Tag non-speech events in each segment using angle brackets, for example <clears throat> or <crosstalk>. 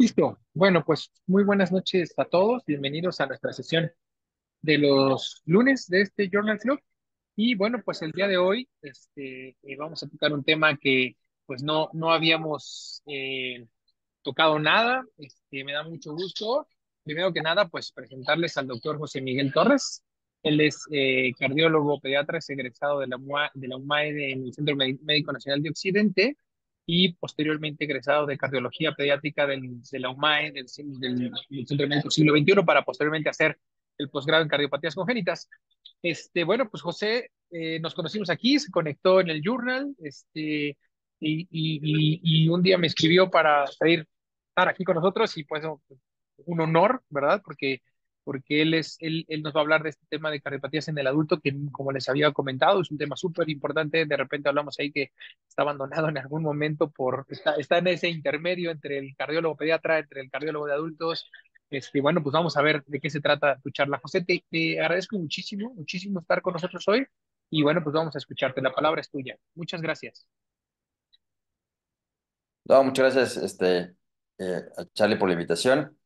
Listo. Bueno, pues muy buenas noches a todos. Bienvenidos a nuestra sesión de los lunes de este Journal Club. Y bueno, pues el día de hoy este, eh, vamos a tocar un tema que pues no, no habíamos eh, tocado nada. Este, me da mucho gusto. Primero que nada, pues presentarles al doctor José Miguel Torres. Él es eh, cardiólogo pediatra, es egresado de la, UMAE en el Centro Médico Nacional de Occidente y posteriormente egresado de cardiología pediátrica del, de la UMAE, del, del, Centro Médico Siglo XXI, para posteriormente hacer el posgrado en cardiopatías congénitas. Este, bueno, pues José, eh, nos conocimos aquí, se conectó en el journal, este, y, y, un día me escribió para pedir estar aquí con nosotros y pues un honor, ¿verdad? Porque porque él, es, él, nos va a hablar de este tema de cardiopatías en el adulto, que como les había comentado, es un tema súper importante. De repente hablamos ahí que está abandonado en algún momento, por está, en ese intermedio entre el cardiólogo pediatra, entre el cardiólogo de adultos. Este, bueno, pues vamos a ver de qué se trata tu charla. José, te, agradezco muchísimo, muchísimo estar con nosotros hoy. Y bueno, pues vamos a escucharte. La palabra es tuya. Muchas gracias. No, muchas gracias este, eh, a Charlie por la invitación.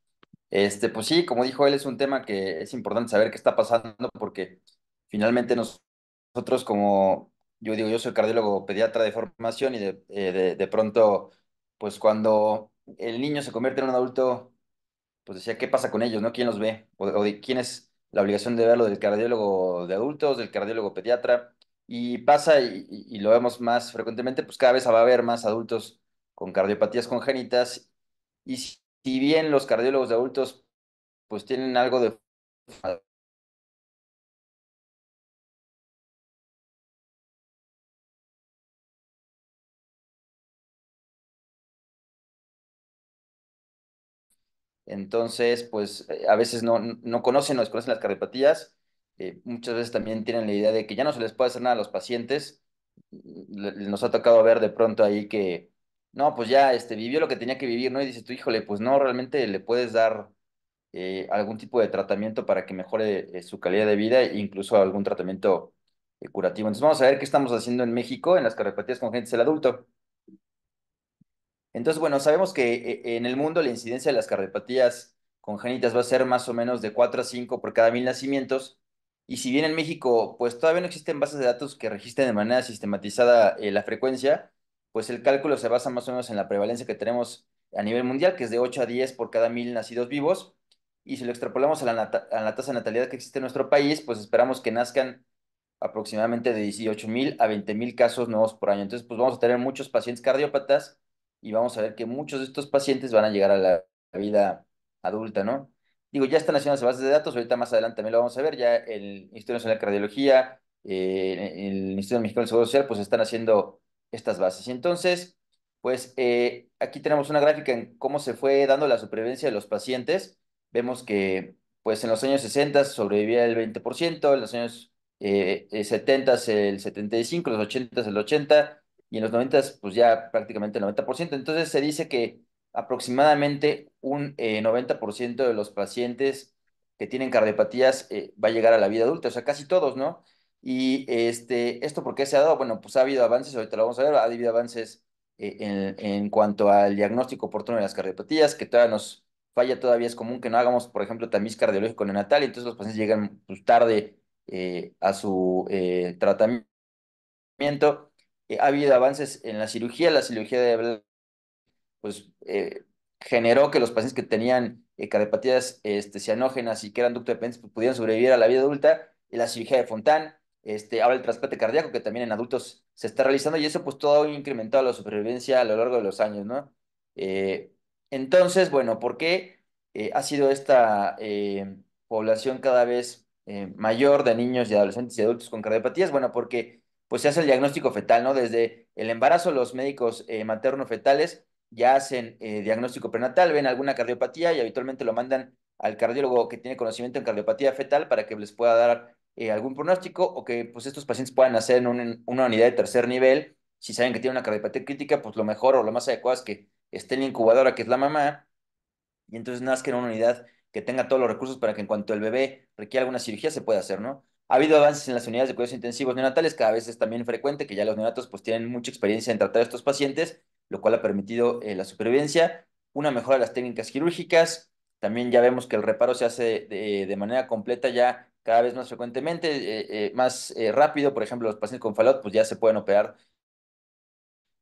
Este, pues sí, como dijo él, es un tema que es importante saber qué está pasando porque finalmente nosotros como, yo digo, yo soy cardiólogo pediatra de formación y eh, de, de, pronto, pues cuando el niño se convierte en un adulto, pues decía, ¿qué pasa con ellos? ¿No? ¿Quién los ve? ¿O, de, quién es la obligación de verlo del cardiólogo de adultos, del cardiólogo pediatra? Y pasa, y, y, lo vemos más frecuentemente, pues cada vez va a haber más adultos con cardiopatías congénitas. Y si bien los cardiólogos de adultos pues tienen algo de Entonces, pues eh, a veces no, conocen o desconocen las cardiopatías. Eh, muchas veces también tienen la idea de que ya no se les puede hacer nada a los pacientes. Nos ha tocado ver de pronto ahí que no, pues ya este, vivió lo que tenía que vivir, ¿no? Y dice, tú, híjole, pues no, realmente le puedes dar eh, algún tipo de tratamiento para que mejore eh, su calidad de vida e incluso algún tratamiento eh, curativo. Entonces vamos a ver qué estamos haciendo en México en las cardiopatías congénitas del adulto. Entonces, bueno, sabemos que en el mundo la incidencia de las cardiopatías congénitas va a ser más o menos de 4 a 5 por cada mil nacimientos. Y si bien en México, pues todavía no existen bases de datos que registren de manera sistematizada la frecuencia, pues el cálculo se basa más o menos en la prevalencia que tenemos a nivel mundial, que es de 8 a 10 por cada mil nacidos vivos. Y si lo extrapolamos a la, tasa de natalidad que existe en nuestro país, pues esperamos que nazcan aproximadamente de 18 mil a 20 mil casos nuevos por año. Entonces, pues vamos a tener muchos pacientes cardiópatas y vamos a ver que muchos de estos pacientes van a llegar a la vida adulta, ¿no? Digo, ya están haciendo las bases de datos, ahorita más adelante también lo vamos a ver, ya el Instituto Nacional de Cardiología, eh, el Instituto Mexicano del Seguro Social, pues están haciendo estas bases. Y entonces, pues eh, aquí tenemos una gráfica en cómo se fue dando la supervivencia de los pacientes. Vemos que pues en los años 60 sobrevivía el 20%, en los años 70 eh, el 75%, en los 80 el 80% y en los 90 pues ya prácticamente el 90%. Entonces se dice que aproximadamente un 90% eh, de los pacientes que tienen cardiopatías va a llegar a la vida adulta, o sea, casi todos, ¿no? Y este, esto por qué se ha dado? Bueno, pues ha habido avances, ahorita lo vamos a ver, ha habido avances eh, en, cuanto al diagnóstico oportuno de las cardiopatías, que todavía nos falla, todavía es común que no hagamos, por ejemplo, tamiz cardiológico neonatal, y entonces los pacientes llegan pues, tarde eh, a su eh, tratamiento. ha habido avances en la cirugía, la cirugía de pues generó que los pacientes que tenían cardiopatías este, cianógenas y que eran ductodependientes pues, pudieran sobrevivir a la vida adulta, y la cirugía de Fontán, este, ahora el trasplante cardíaco, que también en adultos se está realizando, y eso pues todo ha incrementado la supervivencia a lo largo de los años, ¿no? Eh, entonces, bueno, ¿por qué eh, ha sido esta eh, población cada vez mayor de niños y adolescentes y adultos con cardiopatías? Bueno, porque pues se hace el diagnóstico fetal, ¿no? Desde el embarazo, los médicos materno-fetales ya hacen diagnóstico prenatal, ven alguna cardiopatía y habitualmente lo mandan al cardiólogo que tiene conocimiento en cardiopatía fetal para que les pueda dar eh, algún pronóstico o que pues, estos pacientes puedan hacer en una unidad de tercer nivel. Si saben que tienen una cardiopatía crítica, pues lo mejor o lo más adecuado es que esté en la incubadora, que es la mamá, y entonces nazca en una unidad que tenga todos los recursos para que en cuanto el bebé requiera alguna cirugía se pueda hacer, ¿no? Ha habido avances en las unidades de cuidados intensivos neonatales, cada vez es también frecuente que ya los neonatos pues tienen mucha experiencia en tratar a estos pacientes, lo cual ha permitido eh, la supervivencia, una mejora de las técnicas quirúrgicas, también ya vemos que el reparo se hace de manera completa ya cada vez más frecuentemente, eh, eh, más eh, rápido. Por ejemplo, los pacientes con falot pues ya se pueden operar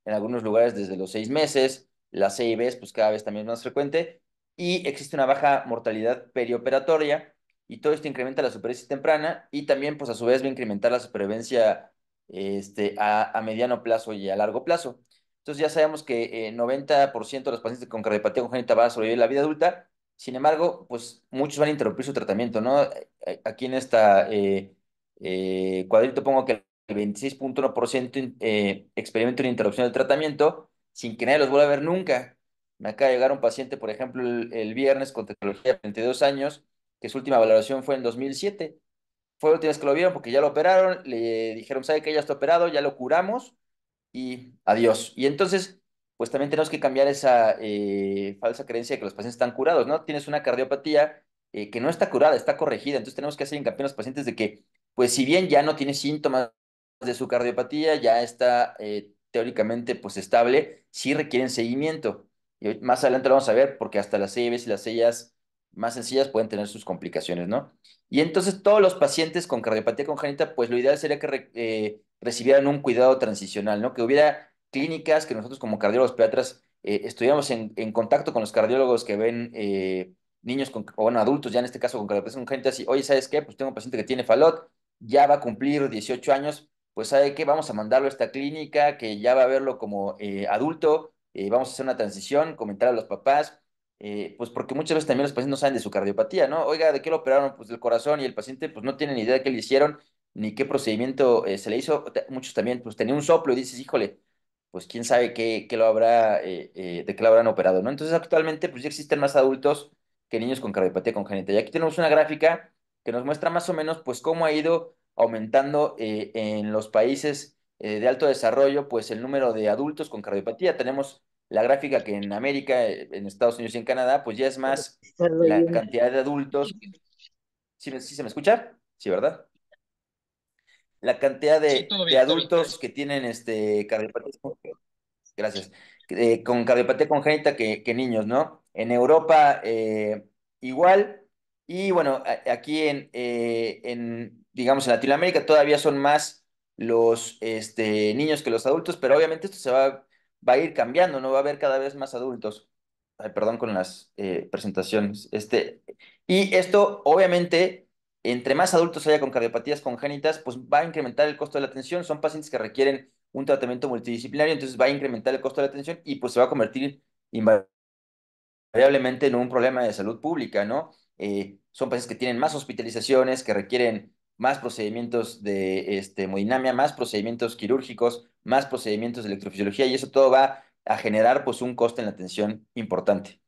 en algunos lugares desde los seis meses. Las es pues cada vez también más frecuente. Y existe una baja mortalidad perioperatoria y todo esto incrementa la supervivencia temprana y también pues a su vez va a incrementar la supervivencia este, a, mediano plazo y a largo plazo. Entonces ya sabemos que el 90% de los pacientes con cardiopatía congénita van a sobrevivir la vida adulta, sin embargo, pues muchos van a interrumpir su tratamiento, ¿no? Eh, eh, aquí en esta eh, cuadrito pongo que el 26.1% experimenta una interrupción del tratamiento sin que nadie los vuelva a ver nunca. Me acaba de llegar un paciente, por ejemplo, el, viernes con tecnología de 32 años, que su última valoración fue en 2007. Fue la última vez que lo vieron porque ya lo operaron, le dijeron, sabe que ya está operado, ya lo curamos y adiós. Y entonces pues también tenemos que cambiar esa eh, falsa creencia de que los pacientes están curados, ¿no? Tienes una cardiopatía eh, que no está curada, está corregida, entonces tenemos que hacer hincapié en los pacientes de que, pues si bien ya no tiene síntomas de su cardiopatía, ya está eh, teóricamente pues estable, sí requieren seguimiento. Y más adelante lo vamos a ver porque hasta las CIVs y las sellas más sencillas pueden tener sus complicaciones, ¿no? Y entonces todos los pacientes con cardiopatía congénita, pues lo ideal sería que recibieran un cuidado transicional, ¿no? Que hubiera clínicas que nosotros como cardiólogos pediatras eh, en, contacto con los cardiólogos que ven eh, niños con, o adultos ya en este caso con cardiopatía gente así, oye, ¿sabes qué? Pues tengo un paciente que tiene falot, ya va a cumplir 18 años, pues ¿sabe qué? Vamos a mandarlo a esta clínica que ya va a verlo como eh, adulto, eh, vamos a hacer una transición, comentar a los papás, pues porque muchas veces también los pacientes no saben de su cardiopatía, ¿no? Oiga, ¿de qué lo operaron? Pues del corazón y el paciente pues no tiene ni idea de qué le hicieron, ni qué procedimiento se le hizo. Muchos también pues tenía un soplo y dices, híjole, pues quién sabe qué, lo habrá, eh, eh, de qué lo habrán operado, ¿no? Entonces actualmente pues ya existen más adultos que niños con cardiopatía congénita. Y aquí tenemos una gráfica que nos muestra más o menos pues cómo ha ido aumentando eh, en los países de alto desarrollo pues el número de adultos con cardiopatía. Tenemos la gráfica que en América, en Estados Unidos y en Canadá pues ya es más la cantidad de adultos. ¿Sí, sí se me escucha? Sí, ¿verdad? la cantidad de, adultos que tienen este cardiopatía. Gracias. Eh, con cardiopatía congénita que, que, niños, ¿no? En Europa eh, igual. Y bueno, aquí eh, en, digamos, en Latinoamérica todavía son más los este, niños que los adultos, pero obviamente esto se va, va a ir cambiando, ¿no? Va a haber cada vez más adultos. Ay, perdón con las presentaciones. Este, y esto, obviamente, entre más adultos haya con cardiopatías congénitas, pues va a incrementar el costo de la atención. Son pacientes que requieren un tratamiento multidisciplinario, entonces va a incrementar el costo de la atención y pues se va a convertir invariablemente en un problema de salud pública, ¿no? Eh, son pacientes que tienen más hospitalizaciones, que requieren más procedimientos de este, hemodinamia, más procedimientos quirúrgicos, más procedimientos de electrofisiología y eso todo va a generar pues un costo en la atención importante.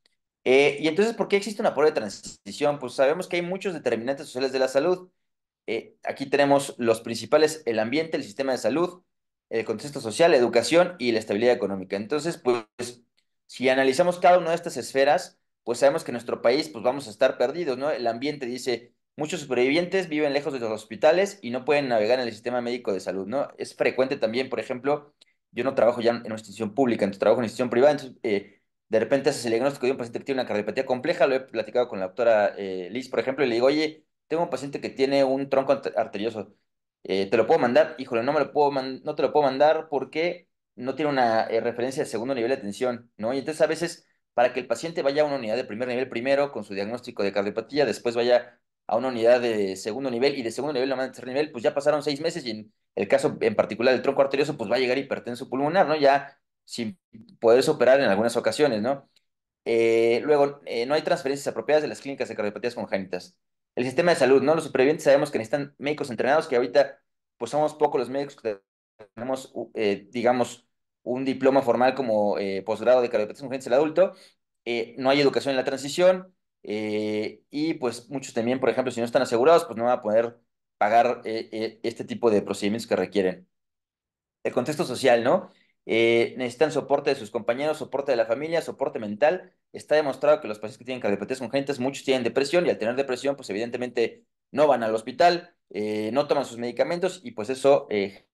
Eh, y entonces, ¿por qué existe una prueba de transición? Pues sabemos que hay muchos determinantes sociales de la salud. Eh, aquí tenemos los principales, el ambiente, el sistema de salud, el contexto social, la educación y la estabilidad económica. Entonces, pues, si analizamos cada una de estas esferas, pues sabemos que en nuestro país, pues vamos a estar perdidos, ¿no? El ambiente dice, muchos supervivientes viven lejos de los hospitales y no pueden navegar en el sistema médico de salud, ¿no? Es frecuente también, por ejemplo, yo no trabajo ya en una institución pública, entonces trabajo en una institución privada, entonces, eh, de repente haces el diagnóstico de un paciente que tiene una cardiopatía compleja, lo he platicado con la doctora eh, Liz, por ejemplo, y le digo, oye, tengo un paciente que tiene un tronco arterioso, eh, ¿te lo puedo mandar? Híjole, no, me lo puedo no te lo puedo mandar porque no tiene una eh, referencia de segundo nivel de atención, ¿no? Y entonces a veces, para que el paciente vaya a una unidad de primer nivel primero con su diagnóstico de cardiopatía, después vaya a una unidad de segundo nivel y de segundo nivel a tercer nivel, pues ya pasaron seis meses y en el caso en particular del tronco arterioso, pues va a llegar hipertenso pulmonar, ¿no? Ya sin poder operar en algunas ocasiones, ¿no? Eh, luego, eh, no hay transferencias apropiadas de las clínicas de cardiopatías congénitas. El sistema de salud, ¿no? Los supervivientes sabemos que necesitan médicos entrenados, que ahorita, pues somos pocos los médicos que tenemos, eh, digamos, un diploma formal como posgrado de cardiopatías congénitas del adulto. no hay educación en la transición y, pues, muchos también, por ejemplo, si no están asegurados, pues no van a poder pagar este tipo de procedimientos que requieren. El contexto social, ¿no? Eh, necesitan soporte de sus compañeros, soporte de la familia, soporte mental. Está demostrado que los pacientes que tienen cardiopatías congénitas, muchos tienen depresión y al tener depresión, pues evidentemente no van al hospital, eh, no toman sus medicamentos y pues eso eh,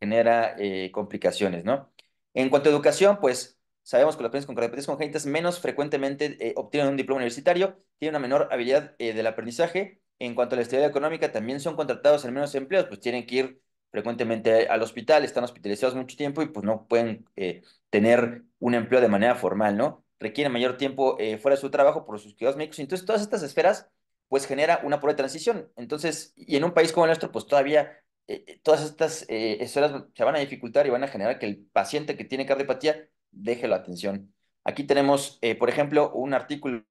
genera complicaciones, ¿no? En cuanto a educación, pues sabemos que los pacientes con cardiopatías congénitas menos frecuentemente obtienen un diploma universitario, tienen una menor habilidad del aprendizaje. En cuanto a la estabilidad económica, también son contratados en menos empleos, pues tienen que ir frecuentemente al hospital, están hospitalizados mucho tiempo y pues no pueden eh, tener un empleo de manera formal, ¿no? Requieren mayor tiempo eh, fuera de su trabajo por sus cuidados médicos. Entonces, todas estas esferas, pues genera una pobre transición. Entonces, y en un país como el nuestro, pues todavía eh, todas estas esferas se van a dificultar y van a generar que el paciente que tiene cardiopatía deje la atención. Aquí tenemos, por ejemplo, un artículo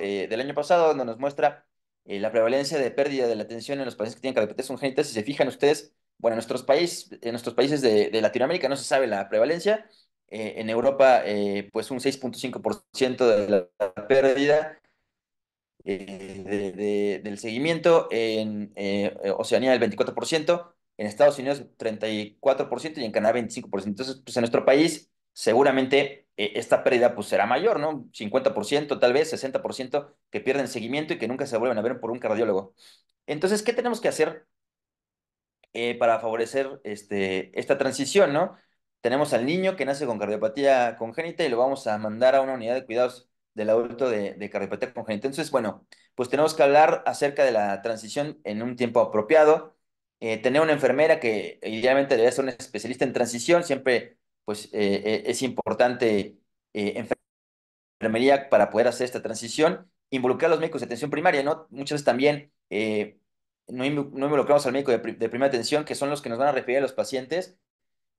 del año pasado donde nos muestra la prevalencia de pérdida de la atención en los pacientes que tienen cardiopatía congénita. Si se fijan ustedes, bueno, en nuestros, países, de, Latinoamérica no se sabe la prevalencia. Eh, en Europa, eh, pues un 6.5% de la pérdida eh, del seguimiento. En Oceanía, el 24%. En Estados Unidos, 34%. Y en Canadá, 25%. Entonces, pues en nuestro país, seguramente esta pérdida pues será mayor, ¿no? 50%, tal vez 60% que pierden seguimiento y que nunca se vuelven a ver por un cardiólogo. Entonces, ¿qué tenemos que hacer eh, para favorecer este, esta transición, ¿no? Tenemos al niño que nace con cardiopatía congénita y lo vamos a mandar a una unidad de cuidados del adulto de, cardiopatía congénita. Entonces, bueno, pues tenemos que hablar acerca de la transición en un tiempo apropiado, eh, tener una enfermera que idealmente debe ser un especialista en transición, siempre pues eh, es importante enfermería para poder hacer esta transición, involucrar a los médicos de atención primaria, ¿no? Muchas veces también no, involucramos al médico de, primera atención, que son los que nos van a referir a los pacientes,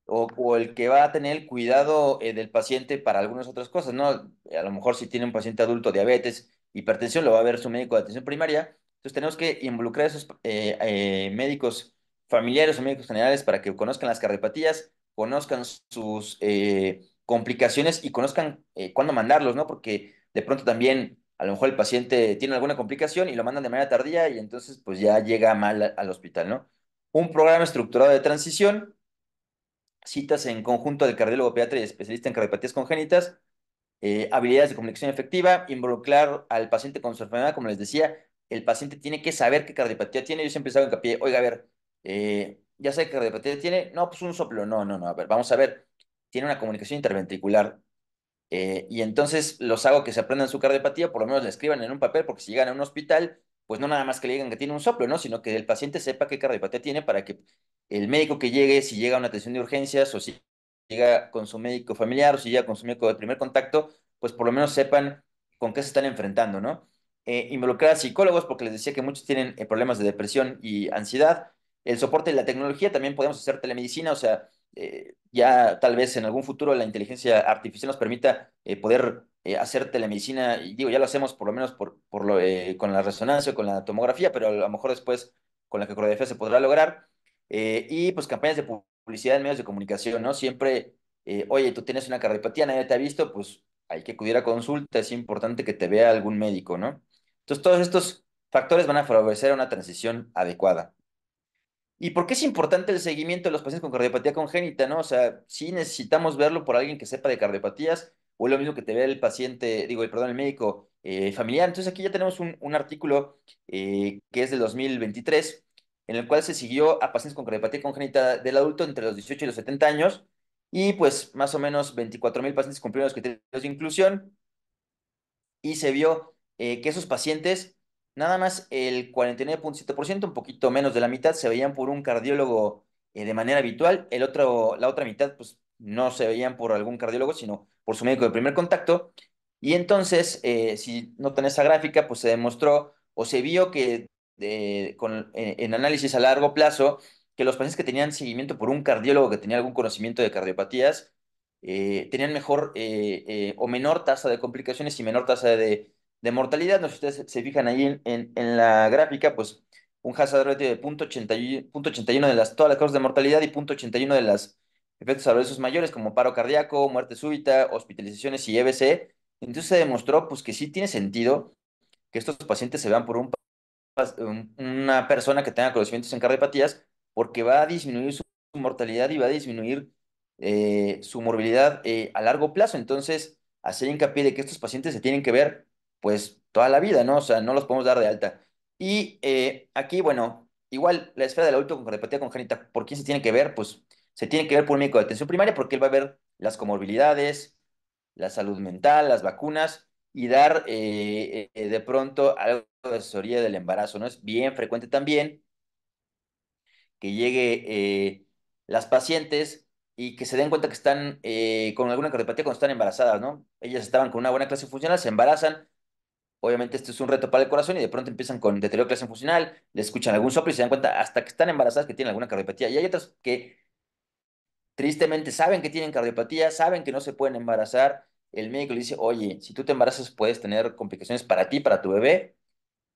o, el que va a tener el cuidado eh, del paciente para algunas otras cosas, ¿no? A lo mejor si tiene un paciente adulto, diabetes, hipertensión, lo va a ver su médico de atención primaria. Entonces tenemos que involucrar a esos eh, eh, médicos familiares o médicos generales para que conozcan las cardiopatías, conozcan sus complicaciones y conozcan cuándo mandarlos, ¿no? Porque de pronto también a lo mejor el paciente tiene alguna complicación y lo mandan de manera tardía y entonces pues ya llega mal al hospital, ¿no? Un programa estructurado de transición, citas en conjunto del cardiólogo pediatra y especialista en cardiopatías congénitas, eh, habilidades de comunicación efectiva, involucrar al paciente con su enfermedad, como les decía, el paciente tiene que saber qué cardiopatía tiene, yo siempre hago hincapié, oiga, a ver, eh, ya sé qué cardiopatía tiene, no, pues un soplo, no, no, no, a ver, vamos a ver, tiene una comunicación interventricular, eh, y entonces los hago que se aprendan su cardiopatía, por lo menos la escriban en un papel, porque si llegan a un hospital, pues no nada más que le digan que tiene un soplo, ¿no? Sino que el paciente sepa qué cardiopatía tiene para que el médico que llegue, si llega a una atención de urgencias o si llega con su médico familiar o si llega con su médico de primer contacto, pues por lo menos sepan con qué se están enfrentando, ¿no? Eh, involucrar a psicólogos, porque les decía que muchos tienen eh, problemas de depresión y ansiedad. El soporte de la tecnología, también podemos hacer telemedicina, o sea, eh, ya tal vez en algún futuro la inteligencia artificial nos permita eh, poder eh, hacer telemedicina, y digo, ya lo hacemos por lo menos por, con la resonancia, o con la tomografía, pero a lo mejor después con la ecografía se podrá lograr. y pues campañas de publicidad en medios de comunicación, ¿no? Siempre, oye, tú tienes una cardiopatía, nadie te ha visto, pues hay que acudir a consulta, es importante que te vea algún médico, ¿no? Entonces, todos estos factores van a favorecer una transición adecuada. ¿Y por qué es importante el seguimiento de los pacientes con cardiopatía congénita, no? O sea, si necesitamos verlo por alguien que sepa de cardiopatías, o lo mismo que te vea el paciente, digo, perdón, el médico eh, familiar. Entonces aquí ya tenemos un, artículo eh, que es del 2023, en el cual se siguió a pacientes con cardiopatía congénita del adulto entre los 18 y los 70 años, y pues más o menos 24 mil pacientes cumplieron los criterios de inclusión, y se vio eh, que esos pacientes Nada más el 49.7%, un poquito menos de la mitad, se veían por un cardiólogo eh, de manera habitual. El otro, la otra mitad, pues no se veían por algún cardiólogo, sino por su médico de primer contacto. Y entonces, eh, si notan esa gráfica, pues se demostró o se vio que eh, en análisis a largo plazo, que los pacientes que tenían seguimiento por un cardiólogo que tenía algún conocimiento de cardiopatías, tenían mejor o menor tasa de complicaciones y menor tasa de de mortalidad. No, si ustedes se fijan ahí en, la gráfica, pues un hazard ratio de 0.81 de las, todas las causas de mortalidad y .81 de los efectos adversos mayores, como paro cardíaco, muerte súbita, hospitalizaciones y EBC. Entonces se demostró pues, que sí tiene sentido que estos pacientes se vean por un, una persona que tenga conocimientos en cardiopatías, porque va a disminuir su mortalidad y va a disminuir eh, su morbilidad eh, a largo plazo. Entonces, hacer hincapié de que estos pacientes se tienen que ver pues toda la vida, ¿no? O sea, no los podemos dar de alta. Y eh, aquí, bueno, igual la esfera del adulto con cardiopatía congénita, ¿por qué se tiene que ver? Pues se tiene que ver por un médico de atención primaria porque él va a ver las comorbilidades, la salud mental, las vacunas y dar eh, eh, de pronto algo de asesoría del embarazo, ¿no? Es bien frecuente también que llegue las pacientes y que se den cuenta que están con alguna cardiopatía cuando están embarazadas, ¿no? Ellas estaban con una buena clase funcional, se embarazan, obviamente esto es un reto para el corazón y de pronto empiezan con deterioro de clase funcional, le escuchan algún soplo y se dan cuenta hasta que están embarazadas que tienen alguna cardiopatía. Y hay otras que tristemente saben que tienen cardiopatía, saben que no se pueden embarazar. El médico le dice, oye, si tú te embarazas puedes tener complicaciones para ti, para tu bebé,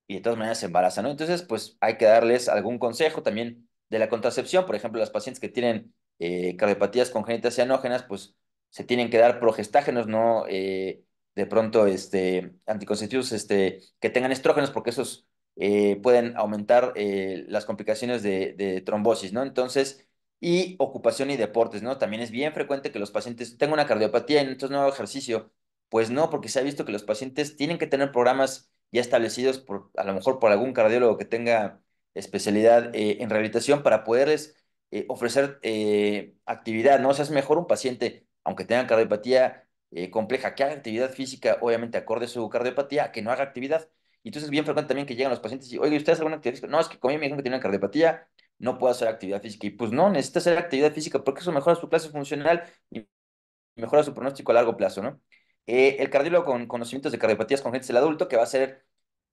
y de todas maneras se embarazan, ¿no? Entonces, pues hay que darles algún consejo también de la contracepción. Por ejemplo, las pacientes que tienen eh, cardiopatías congénitas cianógenas, pues se tienen que dar progestágenos, no... Eh, de pronto este, anticonceptivos este, que tengan estrógenos, porque esos eh, pueden aumentar eh, las complicaciones de, trombosis, ¿no? Entonces, y ocupación y deportes, ¿no? También es bien frecuente que los pacientes tengan una cardiopatía y entonces no ejercicio. Pues no, porque se ha visto que los pacientes tienen que tener programas ya establecidos, por, a lo mejor por algún cardiólogo que tenga especialidad eh, en rehabilitación para poderles ofrecer actividad, ¿no? O sea, es mejor un paciente, aunque tenga cardiopatía, eh, compleja, que haga actividad física, obviamente acorde a su cardiopatía, que no haga actividad. Y entonces bien frecuente también que llegan los pacientes y, oye, ¿ustedes alguna actividad física? No, es que como me dijeron que tenía cardiopatía, no puedo hacer actividad física. Y pues no, necesita hacer actividad física porque eso mejora su clase funcional y mejora su pronóstico a largo plazo, ¿no? Eh, el cardiólogo con conocimientos de cardiopatías con gente el adulto, que va a ser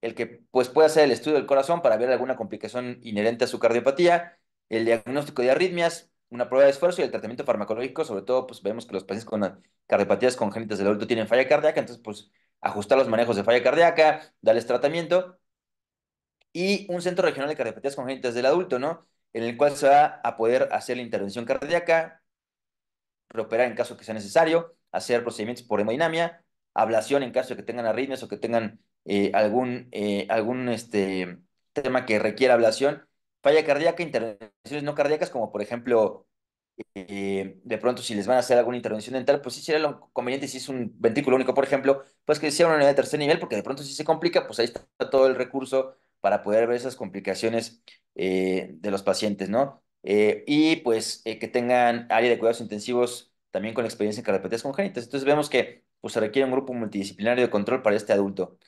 el que pues, puede hacer el estudio del corazón para ver alguna complicación inherente a su cardiopatía, el diagnóstico de arritmias, una prueba de esfuerzo y el tratamiento farmacológico, sobre todo, pues vemos que los pacientes con cardiopatías congénitas del adulto tienen falla cardíaca, entonces, pues, ajustar los manejos de falla cardíaca, darles tratamiento. Y un centro regional de cardiopatías congénitas del adulto, ¿no? En el cual se va a poder hacer la intervención cardíaca, operar en caso que sea necesario, hacer procedimientos por hemodinamia, ablación en caso de que tengan arritmias o que tengan eh, algún, eh, algún este, tema que requiera ablación falla cardíaca, intervenciones no cardíacas, como por ejemplo, eh, de pronto si les van a hacer alguna intervención dental, pues sí sería lo conveniente si es un ventrículo único, por ejemplo, pues que sea una unidad de tercer nivel, porque de pronto si se complica, pues ahí está todo el recurso para poder ver esas complicaciones eh, de los pacientes, ¿no? Eh, y pues que tengan área de cuidados intensivos también con experiencia en cardiopatías congénitas. Entonces vemos que pues, se requiere un grupo multidisciplinario de control para este adulto.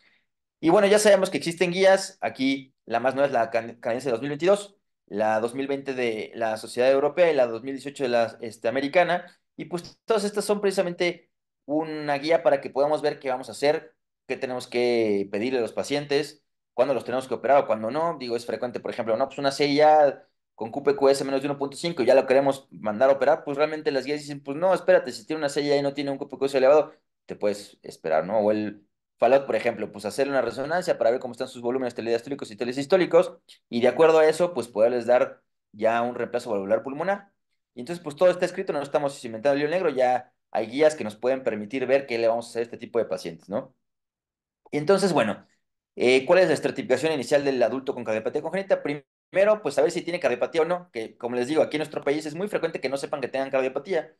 Y bueno, ya sabemos que existen guías. Aquí la más nueva es la canadiense de 2022, la 2020 de la Sociedad Europea y la 2018 de la este, Americana. Y pues todas estas son precisamente una guía para que podamos ver qué vamos a hacer, qué tenemos que pedirle a los pacientes, cuándo los tenemos que operar o cuándo no. Digo, es frecuente, por ejemplo, no, pues una CIA con QPQS menos de 1.5 y ya lo queremos mandar a operar, pues realmente las guías dicen, pues no, espérate, si tiene una CIA y no tiene un QPQS elevado, te puedes esperar, ¿no? O el FALOT, por ejemplo, pues hacerle una resonancia para ver cómo están sus volúmenes telediastólicos y telesistólicos, y de acuerdo a eso, pues poderles dar ya un reemplazo valvular pulmonar. Y entonces, pues todo está escrito, no estamos inventando el lío negro, ya hay guías que nos pueden permitir ver qué le vamos a hacer a este tipo de pacientes, ¿no? entonces, bueno, eh, ¿cuál es la estratificación inicial del adulto con cardiopatía congénita? Primero, pues saber si tiene cardiopatía o no, que como les digo, aquí en nuestro país es muy frecuente que no sepan que tengan cardiopatía.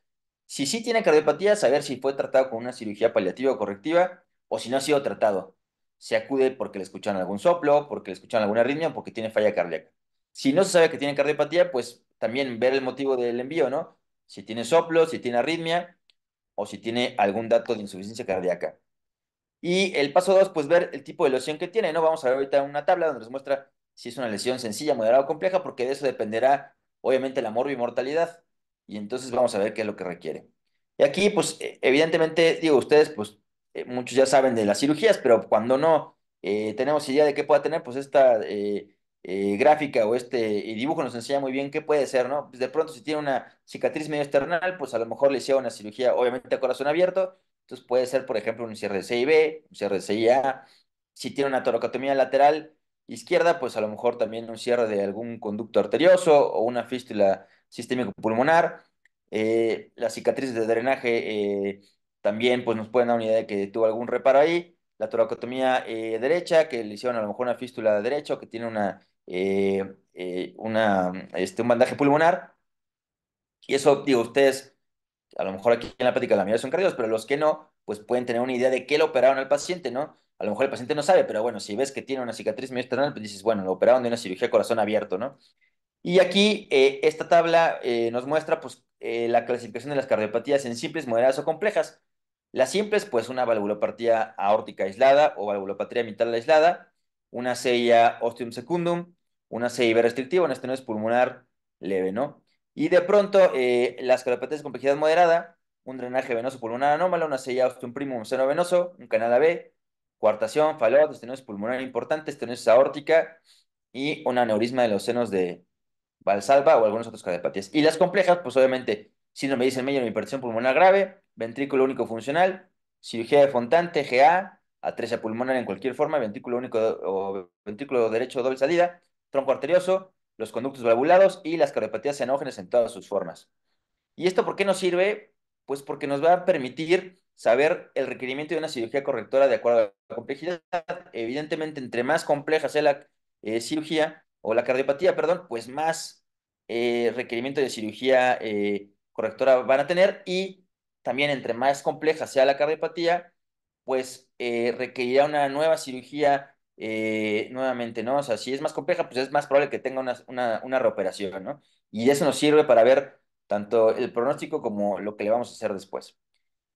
Si sí tiene cardiopatía, saber si fue tratado con una cirugía paliativa o correctiva, o si no ha sido tratado. Se acude porque le escucharon algún soplo, porque le escucharon alguna arritmia, porque tiene falla cardíaca. Si no se sabe que tiene cardiopatía, pues también ver el motivo del envío, ¿no? Si tiene soplo, si tiene arritmia o si tiene algún dato de insuficiencia cardíaca. Y el paso dos, pues ver el tipo de lesión que tiene, ¿no? Vamos a ver ahorita una tabla donde nos muestra si es una lesión sencilla, moderada o compleja, porque de eso dependerá, obviamente, la mortalidad. Y entonces vamos a ver qué es lo que requiere. Y aquí, pues, e-, evidentemente, digo, ustedes, pues, eh, muchos ya saben de las cirugías, pero cuando no eh, tenemos idea de qué pueda tener, pues esta eh, gráfica o este dibujo nos enseña muy bien qué puede ser, ¿no? Pues de pronto si tiene una cicatriz medio external, pues a lo mejor le hicieron una cirugía, obviamente a corazón abierto, entonces puede ser, por ejemplo, un cierre de CIB, un cierre de CIA. Si tiene una toracotomía lateral izquierda, pues a lo mejor también un cierre de algún conducto arterioso o una fístula sistémico pulmonar. La las de drenaje también pues nos pueden dar una idea de que tuvo algún reparo ahí. La toracotomía eh, derecha, que le hicieron a lo mejor una fístula derecha derecho, que tiene una, eh, eh, una, este, un bandaje pulmonar. Y eso, digo, ustedes, a lo mejor aquí en la práctica la mayoría son cardíacos, pero los que no, pues pueden tener una idea de qué le operaron al paciente, ¿no? A lo mejor el paciente no sabe, pero bueno, si ves que tiene una cicatriz mediastinal pues dices, bueno, lo operaron de una cirugía corazón abierto, ¿no? Y aquí esta tabla nos muestra pues, eh, la clasificación de las cardiopatías en simples, moderadas o complejas. Las simples, pues una valvulopatía aórtica aislada o valvulopatía mitral aislada, una CIA ostium secundum, una CIB restrictiva, una estenosis pulmonar leve, ¿no? Y de pronto, eh, las cardiopatías de complejidad moderada, un drenaje venoso pulmonar anómalo, una CIA ostium primum seno venoso, un canal AB, coartación, falot, estenosis pulmonar importante, estenosis aórtica y un aneurisma de los senos de, Valsalva o algunas otras cardiopatías. Y las complejas, pues obviamente, síndrome de o hipertensión pulmonar grave, ventrículo único funcional, cirugía de Fontán, GA atresia pulmonar en cualquier forma, ventrículo único o ventrículo derecho doble salida, tronco arterioso, los conductos valvulados y las cardiopatías xenógenas en todas sus formas. ¿Y esto por qué nos sirve? Pues porque nos va a permitir saber el requerimiento de una cirugía correctora de acuerdo a la complejidad. Evidentemente, entre más compleja sea la eh, cirugía o la cardiopatía, perdón, pues más eh, requerimiento de cirugía eh, correctora van a tener y también entre más compleja sea la cardiopatía, pues eh, requerirá una nueva cirugía nuevamente, ¿no? O sea, si es más compleja, pues es más probable que tenga una, una reoperación, ¿no? Y eso nos sirve para ver tanto el pronóstico como lo que le vamos a hacer después.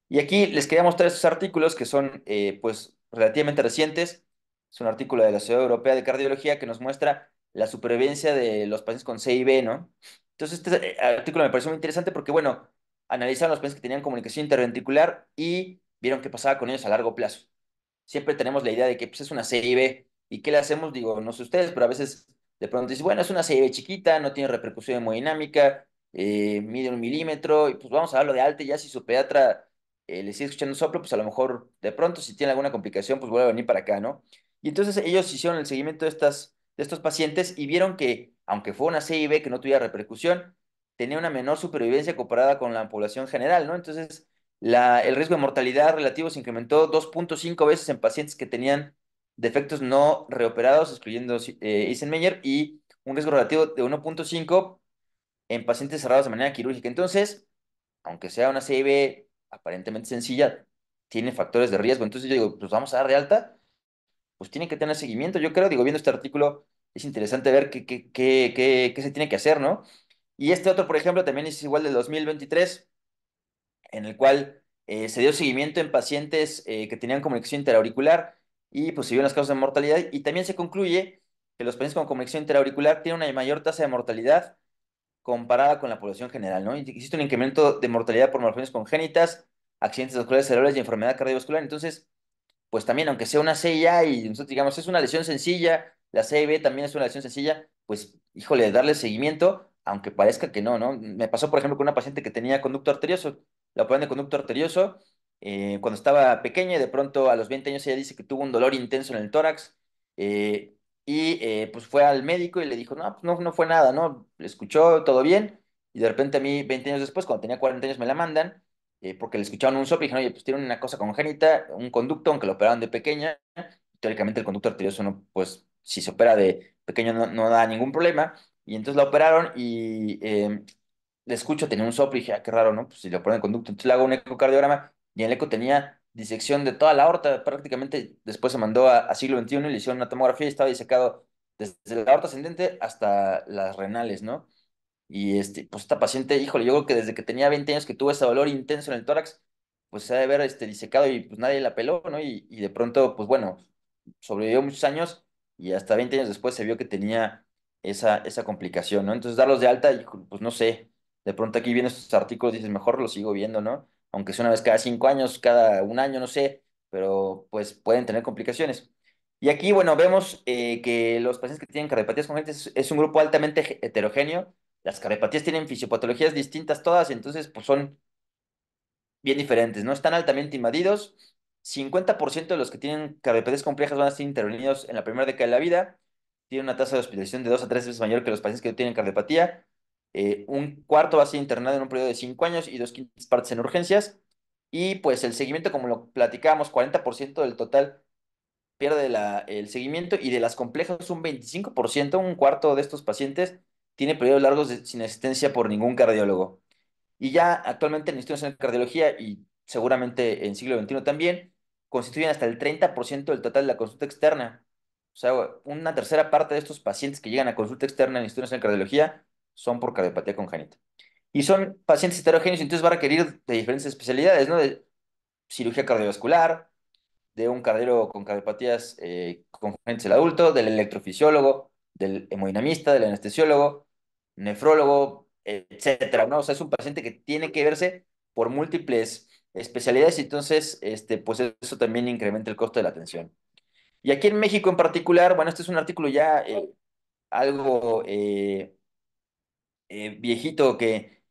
Y aquí les quería mostrar estos artículos que son, pues, relativamente recientes. Es un artículo de la Sociedad Europea de Cardiología que nos muestra la supervivencia de los pacientes con CIB, ¿no? Entonces, este eh, artículo me pareció muy interesante porque, bueno, analizaron los pacientes que tenían comunicación interventricular y vieron qué pasaba con ellos a largo plazo. Siempre tenemos la idea de que pues, es una CIB y qué le hacemos, digo, no sé ustedes, pero a veces de pronto dice bueno, es una CIB chiquita, no tiene repercusión hemodinámica, eh, mide un milímetro, y pues vamos a darlo de alta ya si su pediatra eh, le sigue escuchando soplo, pues a lo mejor de pronto si tiene alguna complicación, pues vuelve a venir para acá, ¿no? Y entonces ellos hicieron el seguimiento de estas estos pacientes y vieron que, aunque fue una CIB que no tuviera repercusión, tenía una menor supervivencia comparada con la población general, ¿no? Entonces, la, el riesgo de mortalidad relativo se incrementó 2.5 veces en pacientes que tenían defectos no reoperados, excluyendo eh, Eisenmeyer, y un riesgo relativo de 1.5 en pacientes cerrados de manera quirúrgica. Entonces, aunque sea una CIB aparentemente sencilla, tiene factores de riesgo. Entonces yo digo, pues vamos a dar de alta, pues tiene que tener seguimiento. Yo creo, digo, viendo este artículo, es interesante ver qué, qué, se tiene que hacer, ¿no? Y este otro, por ejemplo, también es igual del 2023, en el cual eh, se dio seguimiento en pacientes eh, que tenían comunicación interauricular y pues se vieron las causas de mortalidad. Y también se concluye que los pacientes con comunicación interauricular tienen una mayor tasa de mortalidad comparada con la población general, ¿no? Existe un incremento de mortalidad por malformaciones congénitas, accidentes oculares cerebrales y enfermedad cardiovascular. Entonces, pues también, aunque sea una CIA y nosotros digamos, es una lesión sencilla, la CIB también es una lesión sencilla, pues, híjole, darle seguimiento, aunque parezca que no, ¿no? Me pasó, por ejemplo, con una paciente que tenía conducto arterioso, la operaron de conducto arterioso eh, cuando estaba pequeña y de pronto a los 20 años ella dice que tuvo un dolor intenso en el tórax eh, y eh, pues fue al médico y le dijo, no, pues, no, no fue nada, ¿no? Le escuchó todo bien y de repente a mí 20 años después, cuando tenía 40 años me la mandan porque le escucharon un soplo y dijeron, oye, pues tiene una cosa congénita, un conducto, aunque lo operaron de pequeña, teóricamente el conducto arterioso no, pues si se opera de pequeño no, da ningún problema. Y entonces la operaron y em, le escucho, tenía un soplo y dije, ah, qué raro, ¿no? Pues si le ponen en conducto. Entonces le hago un ecocardiograma y en el eco tenía disección de toda la aorta, prácticamente después se mandó a, siglo XXI y le hicieron una tomografía y estaba disecado desde la aorta ascendente hasta las renales, ¿no? Y este, pues esta paciente, híjole, yo creo que desde que tenía 20 años que tuvo ese dolor intenso en el tórax, pues se ha de ver este, disecado y pues nadie la peló, ¿no? y de pronto, pues bueno, sobrevivió muchos años y hasta 20 años después se vio que tenía esa, complicación, ¿no? Entonces darlos de alta, y, pues no sé, de pronto aquí vienen estos artículos, dices, mejor lo sigo viendo, ¿no? Aunque sea una vez cada cinco años, cada un año, no sé, pero pues pueden tener complicaciones. Y aquí, bueno, vemos eh, que los pacientes que tienen cardiopatías congénitas es, un grupo altamente heterogéneo. Las cardiopatías tienen fisiopatologías distintas todas, entonces pues son bien diferentes, ¿no? Están altamente invadidos, 50% de los que tienen cardiopatías complejas van a ser intervenidos en la primera década de la vida. Tiene una tasa de hospitalización de dos a tres veces mayor que los pacientes que no tienen cardiopatía. Eh, un cuarto va a ser internado en un periodo de cinco años y dos quintas partes en urgencias. Y pues el seguimiento, como lo platicábamos, 40% del total pierde el seguimiento y de las complejas un 25%, un cuarto de estos pacientes tiene periodos largos sin asistencia por ningún cardiólogo. Y ya actualmente en el Instituto de Cardiología y seguramente en siglo XXI también, constituyen hasta el 30% del total de la consulta externa. O sea, una tercera parte de estos pacientes que llegan a consulta externa en instituciones de cardiología son por cardiopatía congénita. Y son pacientes heterogéneos, entonces va a requerir de diferentes especialidades, ¿no? De cirugía cardiovascular, de un cardiólogo con cardiopatías eh, congénitas del adulto, del electrofisiólogo, del hemodinamista, del anestesiólogo, nefrólogo, etcétera, ¿no? O sea, es un paciente que tiene que verse por múltiples especialidades, y entonces, este, pues eso también incrementa el costo de la atención. Y aquí en México en particular, bueno, este es un artículo ya eh, algo eh, eh, viejito que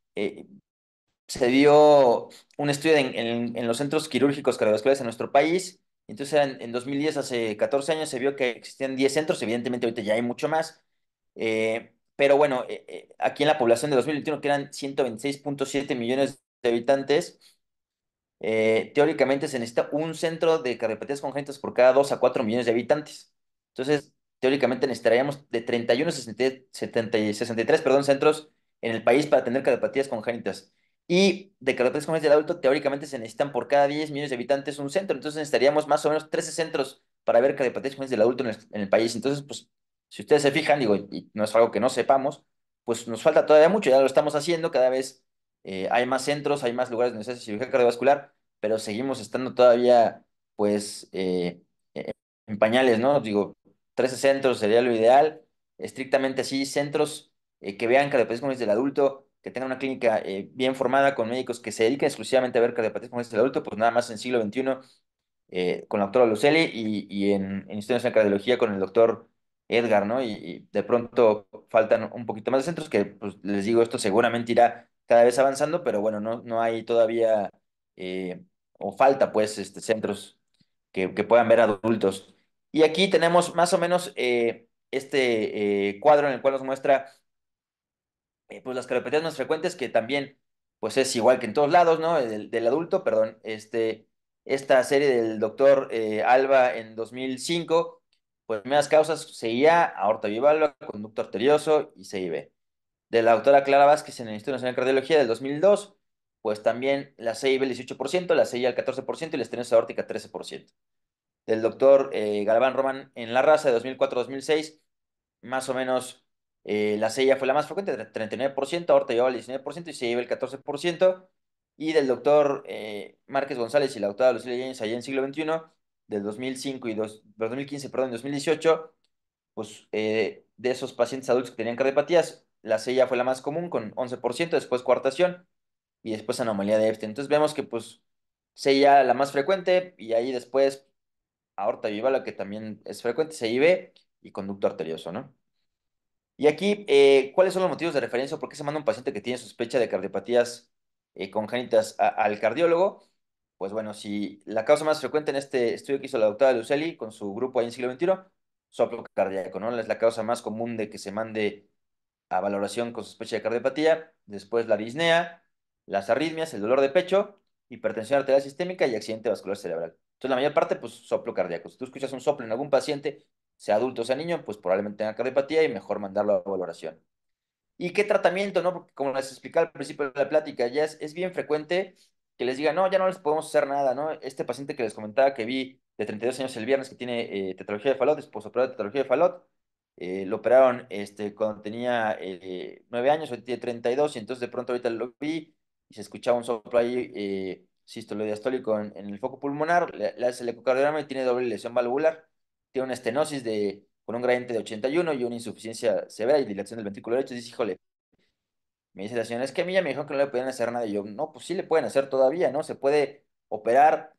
se dio un estudio en, los centros quirúrgicos cardiovasculares en nuestro país. Entonces, en, 2010, hace 14 años, se vio que existían 10 centros. Evidentemente, ahorita ya hay mucho más. pero bueno, aquí en la población de 2021, que eran 126.7 millones de habitantes, eh, teóricamente se necesita un centro de cardiopatías congénitas por cada 2 a 4 millones de habitantes. Entonces, teóricamente necesitaríamos de 31 a 63 perdón, centros en el país para tener cardiopatías congénitas. Y de cardiopatías congénitas del adulto, teóricamente se necesitan por cada 10 millones de habitantes un centro. Entonces necesitaríamos más o menos 13 centros para ver cardiopatías congénitas del adulto en el, en el, país. Entonces, pues, si ustedes se fijan, digo, y no es algo que no sepamos, pues nos falta todavía mucho, ya lo estamos haciendo, cada vez eh, hay más centros, hay más lugares donde se hace cirugía cardiovascular, pero seguimos estando todavía, pues, eh, en pañales, ¿no? Digo, 13 centros sería lo ideal, estrictamente así, centros eh, que vean cardiopatías es del adulto, que tengan una clínica bien formada con médicos que se dediquen exclusivamente a ver cardiopatías es del adulto, pues nada más en siglo XXI con la doctora Lucelli y, y en, en de Cardiología con el doctor Edgar, ¿no? Y, y, de pronto faltan un poquito más de centros que, pues, les digo, esto seguramente irá cada vez avanzando, pero bueno, no, no hay todavía eh, o falta pues este, centros que, puedan ver adultos. Y aquí tenemos más o menos eh, este eh, cuadro en el cual nos muestra pues las carpetas más frecuentes que también pues es igual que en todos lados, ¿no? Del, adulto, perdón, este, esta serie del doctor Alba en 2005, pues primeras causas, CIA, aorta bivalva, conducto arterioso y CIB de la doctora Clara Vázquez en el Instituto Nacional de Cardiología del 2002, pues también la CIB el 18%, la CIA el 14% y la estenosis aórtica 13%. Del doctor eh, Galván Román en La Raza de 2004-2006, más o menos eh, la CIA fue la más frecuente, 39%, aorta llevaba el 19% y CIB el 14%. Y del doctor eh, Márquez González y la doctora Lucía James allá en siglo XXI, del 2005 y dos, 2015, perdón, 2018, pues de esos pacientes adultos que tenían cardiopatías, la sella fue la más común con 11%, después coartación y después anomalía de Epstein. Entonces vemos que pues silla la más frecuente y ahí después aorta viva, lo que también es frecuente, CIB y conducto arterioso, ¿no? Y aquí, eh, ¿cuáles son los motivos de referencia? ¿Por qué se manda un paciente que tiene sospecha de cardiopatías eh, congénitas al cardiólogo? Pues bueno, si la causa más frecuente en este estudio que hizo la doctora Lucelli con su grupo ahí en siglo XXI, soplo cardíaco, ¿no? Es la causa más común de que se mande a valoración con sospecha de cardiopatía, después la disnea, las arritmias, el dolor de pecho, hipertensión arterial sistémica y accidente vascular cerebral. Entonces, la mayor parte, pues soplo cardíaco. Si tú escuchas un soplo en algún paciente, sea adulto o sea niño, pues probablemente tenga cardiopatía y mejor mandarlo a valoración. ¿Y qué tratamiento? no? como les explicaba al principio de la plática, ya es, bien frecuente que les diga no, ya no les podemos hacer nada, ¿no? Este paciente que les comentaba que vi de 32 años el viernes que tiene eh, tetralogía de falot, después de tetralogía de Fallot, eh, lo operaron este, cuando tenía eh, nueve años, hoy tiene 32, y entonces de pronto ahorita lo vi y se escuchaba un soplo ahí, eh, sístolo diastólico en, el foco pulmonar, le, hace el ecocardiograma y tiene doble lesión valvular, tiene una estenosis de, con un gradiente de 81 y una insuficiencia severa y dilación del ventrículo derecho, y dice, híjole, me dice la señora, es que a mí ya me dijo que no le podían hacer nada, y yo, no, pues sí le pueden hacer todavía, ¿no? Se puede operar,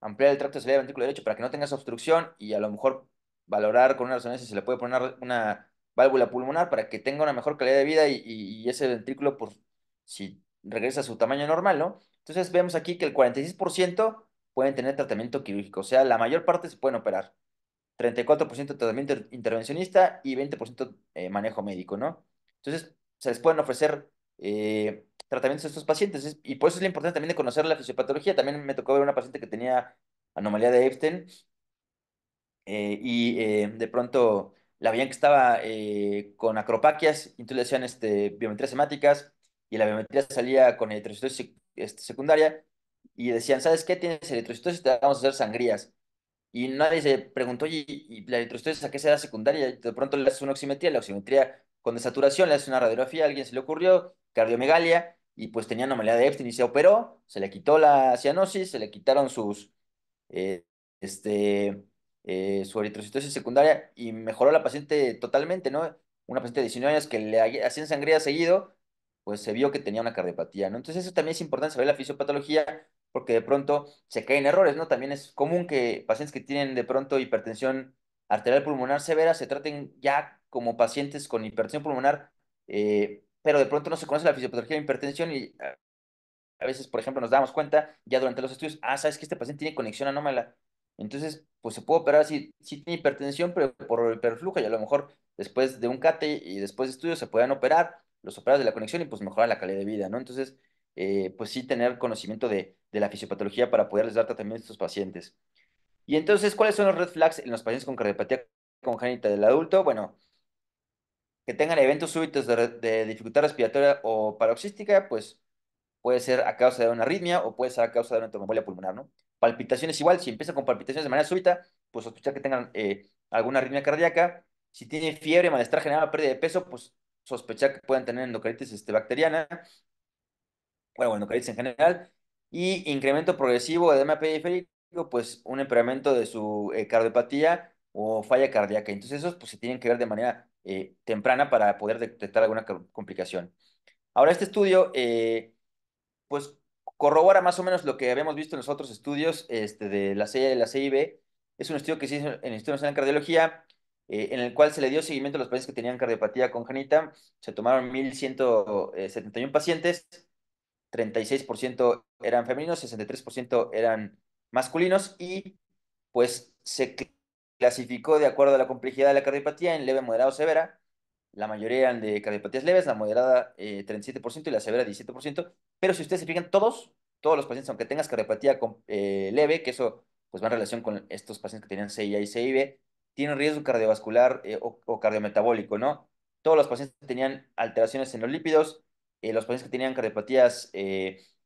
ampliar el tracto de salida del ventrículo derecho para que no tengas obstrucción y a lo mejor valorar con una resonancia si se le puede poner una válvula pulmonar para que tenga una mejor calidad de vida y, ese ventrículo, pues, si regresa a su tamaño normal, ¿no? Entonces vemos aquí que el 46% pueden tener tratamiento quirúrgico, o sea, la mayor parte se pueden operar. 34% tratamiento intervencionista y 20% eh, manejo médico, ¿no? Entonces, se les pueden ofrecer eh, tratamientos a estos pacientes. Y por eso es lo importante también de conocer la fisiopatología. También me tocó ver una paciente que tenía anomalía de Epstein eh, y eh, de pronto la veían que estaba eh, con acropaquias, entonces le hacían este, biometrías semáticas y la biometría salía con eritrocitosis este, secundaria y decían, ¿sabes qué? Tienes eritrocitosis, te vamos a hacer sangrías. Y nadie se preguntó, ¿y la eritrocitosis a qué se da secundaria? de pronto le haces una oximetría, la oximetría con desaturación, le haces una radiografía, a alguien se le ocurrió, cardiomegalia, y pues tenía anomalía de Epstein y se operó, se le quitó la cianosis, se le quitaron sus, este, eh, su eritrocitosis secundaria y mejoró la paciente totalmente, ¿no? Una paciente de 19 años que le hacían sangría seguido, pues se vio que tenía una cardiopatía, ¿no? Entonces eso también es importante saber la fisiopatología porque de pronto se caen errores, ¿no? También es común que pacientes que tienen de pronto hipertensión arterial pulmonar severa se traten ya como pacientes con hipertensión pulmonar, eh, pero de pronto no se conoce la fisiopatología de hipertensión y a veces, por ejemplo, nos damos cuenta ya durante los estudios, ah, sabes que este paciente tiene conexión anómala entonces, pues se puede operar si, si tiene hipertensión, pero por hiperflujo y a lo mejor después de un cate y después de estudios se puedan operar los operadores de la conexión y pues mejorar la calidad de vida, ¿no? Entonces, eh, pues sí tener conocimiento de, la fisiopatología para poderles dar tratamiento a estos pacientes. Y entonces, ¿cuáles son los red flags en los pacientes con cardiopatía congénita del adulto? Bueno, que tengan eventos súbitos de, dificultad respiratoria o paroxística, pues puede ser a causa de una arritmia o puede ser a causa de una tromboembolia pulmonar, ¿no? Palpitaciones igual, si empieza con palpitaciones de manera súbita, pues sospechar que tengan eh, alguna arritmia cardíaca. Si tiene fiebre, malestar general, pérdida de peso, pues sospechar que puedan tener endocarditis este, bacteriana, bueno, endocarditis en general. Y incremento progresivo de edema periférico, pues un empeoramiento de su eh, cardiopatía o falla cardíaca. Entonces esos pues se tienen que ver de manera eh, temprana para poder detectar alguna complicación. Ahora este estudio, pues corrobora más o menos lo que habíamos visto en los otros estudios este, de la CIA y la CIB. Es un estudio que se hizo en el Instituto Nacional de Cardiología, eh, en el cual se le dio seguimiento a los pacientes que tenían cardiopatía congénita. Se tomaron 1.171 pacientes, 36% eran femeninos, 63% eran masculinos y pues se clasificó de acuerdo a la complejidad de la cardiopatía en leve, moderado, severa la mayoría eran de cardiopatías leves, la moderada 37% eh, y la severa 17%, pero si ustedes se fijan, todos, todos los pacientes, aunque tengas cardiopatía eh, leve, que eso pues va en relación con estos pacientes que tenían CIA y CIB, tienen riesgo cardiovascular eh, o, cardiometabólico, ¿no? Todos los pacientes tenían alteraciones en los lípidos, los pacientes que tenían cardiopatías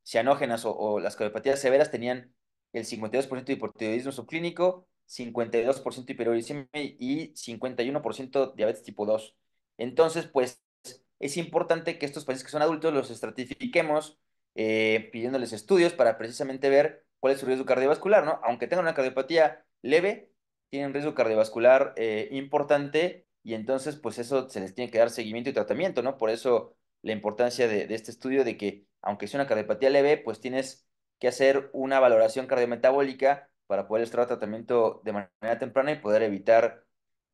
cianógenas o, las cardiopatías severas tenían el 52% de hipotiroidismo subclínico, 52% de hiperuricemia y 51% diabetes tipo 2. Entonces, pues es importante que estos países que son adultos los estratifiquemos eh, pidiéndoles estudios para precisamente ver cuál es su riesgo cardiovascular, ¿no? Aunque tengan una cardiopatía leve, tienen riesgo cardiovascular eh, importante y entonces, pues eso se les tiene que dar seguimiento y tratamiento, ¿no? Por eso la importancia de, este estudio de que, aunque sea una cardiopatía leve, pues tienes que hacer una valoración cardiometabólica para poder estar tratamiento de manera temprana y poder evitar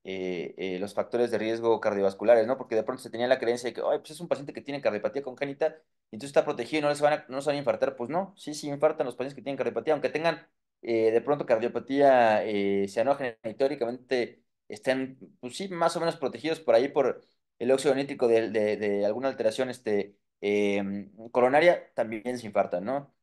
eh, eh, los factores de riesgo cardiovasculares, ¿no? Porque de pronto se tenía la creencia de que, ay, pues es un paciente que tiene cardiopatía congénita, y entonces está protegido no, les van a, no se van a infartar. Pues no, sí, sí infartan los pacientes que tienen cardiopatía, aunque tengan eh, de pronto cardiopatía cianógena, teóricamente estén, pues sí, más o menos protegidos por ahí por el óxido nítrico de, alguna alteración este, em, coronaria, también se infartan, ¿no?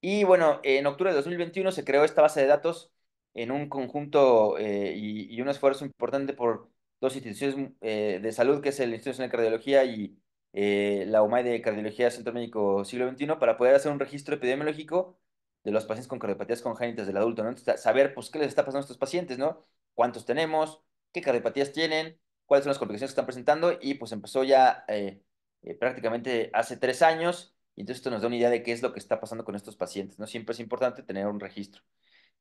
Y bueno, en octubre de 2021 se creó esta base de datos en un conjunto eh, y, un esfuerzo importante por dos instituciones eh, de salud, que es el Instituto Nacional de Cardiología y eh, la UMAI de Cardiología Centro Médico Siglo XXI, para poder hacer un registro epidemiológico de los pacientes con cardiopatías congénitas del adulto, ¿no? saber, pues, qué les está pasando a estos pacientes, ¿no? ¿Cuántos tenemos? ¿Qué cardiopatías tienen? ¿Cuáles son las complicaciones que están presentando? Y, pues, empezó ya prácticamente hace tres años, y entonces esto nos da una idea de qué es lo que está pasando con estos pacientes, ¿no? Siempre es importante tener un registro.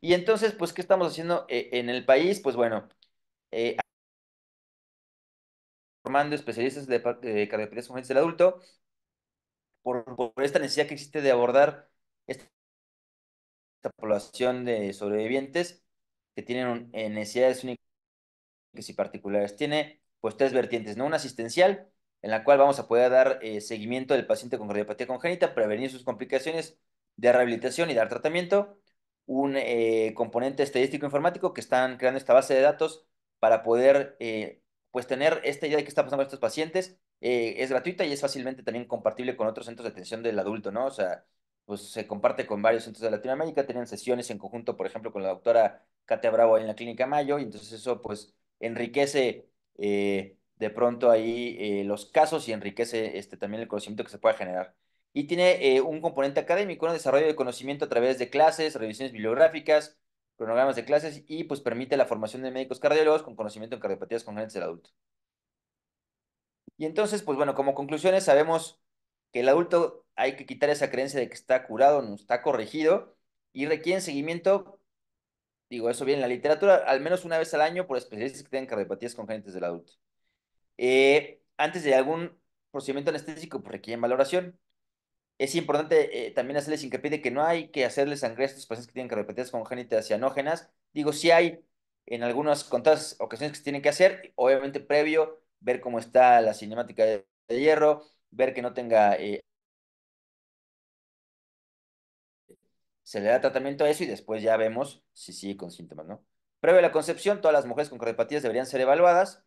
Y entonces, pues, ¿qué estamos haciendo eh, en el país? Pues bueno, eh, formando especialistas de, cardiopatía congénita del adulto por, esta necesidad que existe de abordar esta, población de sobrevivientes que tienen eh, necesidades únicas y particulares. Tiene pues tres vertientes, ¿no? Una asistencial, en la cual vamos a poder dar eh, seguimiento del paciente con cardiopatía congénita, prevenir sus complicaciones de rehabilitación y dar tratamiento un eh, componente estadístico informático que están creando esta base de datos para poder eh, pues tener esta idea de qué está pasando con estos pacientes. Eh, es gratuita y es fácilmente también compartible con otros centros de atención del adulto, ¿no? O sea, pues se comparte con varios centros de Latinoamérica, tienen sesiones en conjunto, por ejemplo, con la doctora Katia Bravo en la Clínica Mayo, y entonces eso pues enriquece de pronto ahí los casos y enriquece este, también el conocimiento que se pueda generar y tiene eh, un componente académico, un desarrollo de conocimiento a través de clases, revisiones bibliográficas, cronogramas de clases y pues permite la formación de médicos cardiólogos con conocimiento en cardiopatías congénitas del adulto. Y entonces, pues bueno, como conclusiones sabemos que el adulto hay que quitar esa creencia de que está curado, no está corregido y requieren seguimiento, digo eso bien, en la literatura, al menos una vez al año por especialistas que tengan cardiopatías congénitas del adulto. Eh, antes de algún procedimiento anestésico, pues requieren valoración es importante eh, también hacerles hincapié de que no hay que hacerles sangre a estos pacientes que tienen cardiopatías congénitas anógenas. Digo, sí hay en algunas contadas ocasiones que se tienen que hacer, obviamente previo, ver cómo está la cinemática de, hierro, ver que no tenga... Eh, se le da tratamiento a eso y después ya vemos si sigue con síntomas, ¿no? Previo a la concepción, todas las mujeres con cardiopatías deberían ser evaluadas.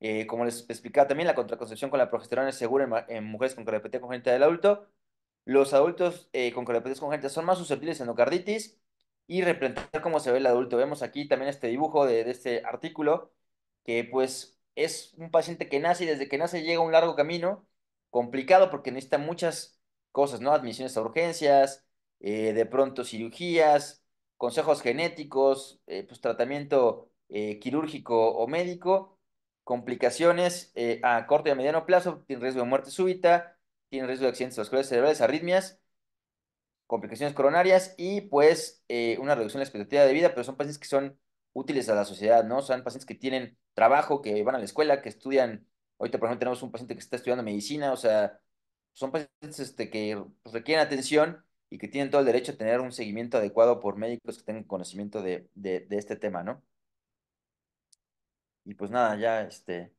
Eh, como les explicaba también, la contraconcepción con la progesterona es segura en, mujeres con cardiopatía congénita del adulto los adultos eh, con gente congénita son más susceptibles a endocarditis y replantear cómo se ve el adulto. Vemos aquí también este dibujo de, este artículo, que pues es un paciente que nace y desde que nace llega a un largo camino, complicado porque necesita muchas cosas, ¿no? Admisiones a urgencias, eh, de pronto cirugías, consejos genéticos, eh, pues tratamiento quirúrgico o médico, complicaciones a corto y a mediano plazo, tiene riesgo de muerte súbita, tienen riesgo de accidentes vasculares cerebrales, arritmias, complicaciones coronarias y pues eh, una reducción de la expectativa de vida, pero son pacientes que son útiles a la sociedad, ¿no? Son pacientes que tienen trabajo, que van a la escuela, que estudian. Ahorita, por ejemplo, tenemos un paciente que está estudiando medicina, o sea, son pacientes este, que pues, requieren atención y que tienen todo el derecho a tener un seguimiento adecuado por médicos que tengan conocimiento de este tema, ¿no? Y pues nada, ya, este,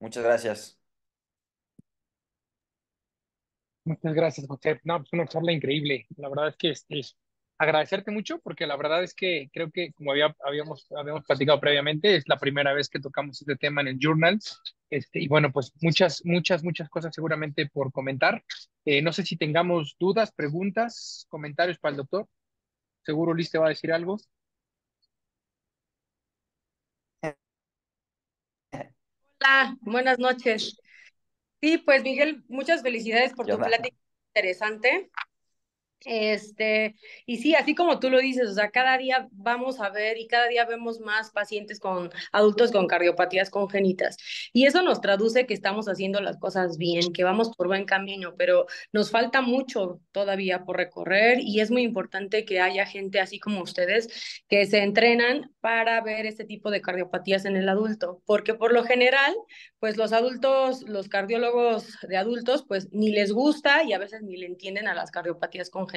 muchas gracias. Muchas gracias, José. No, pues una charla increíble. La verdad es que es agradecerte mucho porque la verdad es que creo que como había, habíamos, habíamos platicado previamente, es la primera vez que tocamos este tema en el journal. Este, y bueno, pues muchas, muchas, muchas cosas seguramente por comentar. Eh, no sé si tengamos dudas, preguntas, comentarios para el doctor. Seguro Liz te va a decir algo. Hola, buenas noches. Sí, pues Miguel, muchas felicidades por tu plática interesante. Este, y sí, así como tú lo dices, o sea, cada día vamos a ver y cada día vemos más pacientes con adultos con cardiopatías congénitas. Y eso nos traduce que estamos haciendo las cosas bien, que vamos por buen camino, pero nos falta mucho todavía por recorrer y es muy importante que haya gente así como ustedes que se entrenan para ver este tipo de cardiopatías en el adulto, porque por lo general, pues los adultos, los cardiólogos de adultos, pues ni les gusta y a veces ni le entienden a las cardiopatías congénitas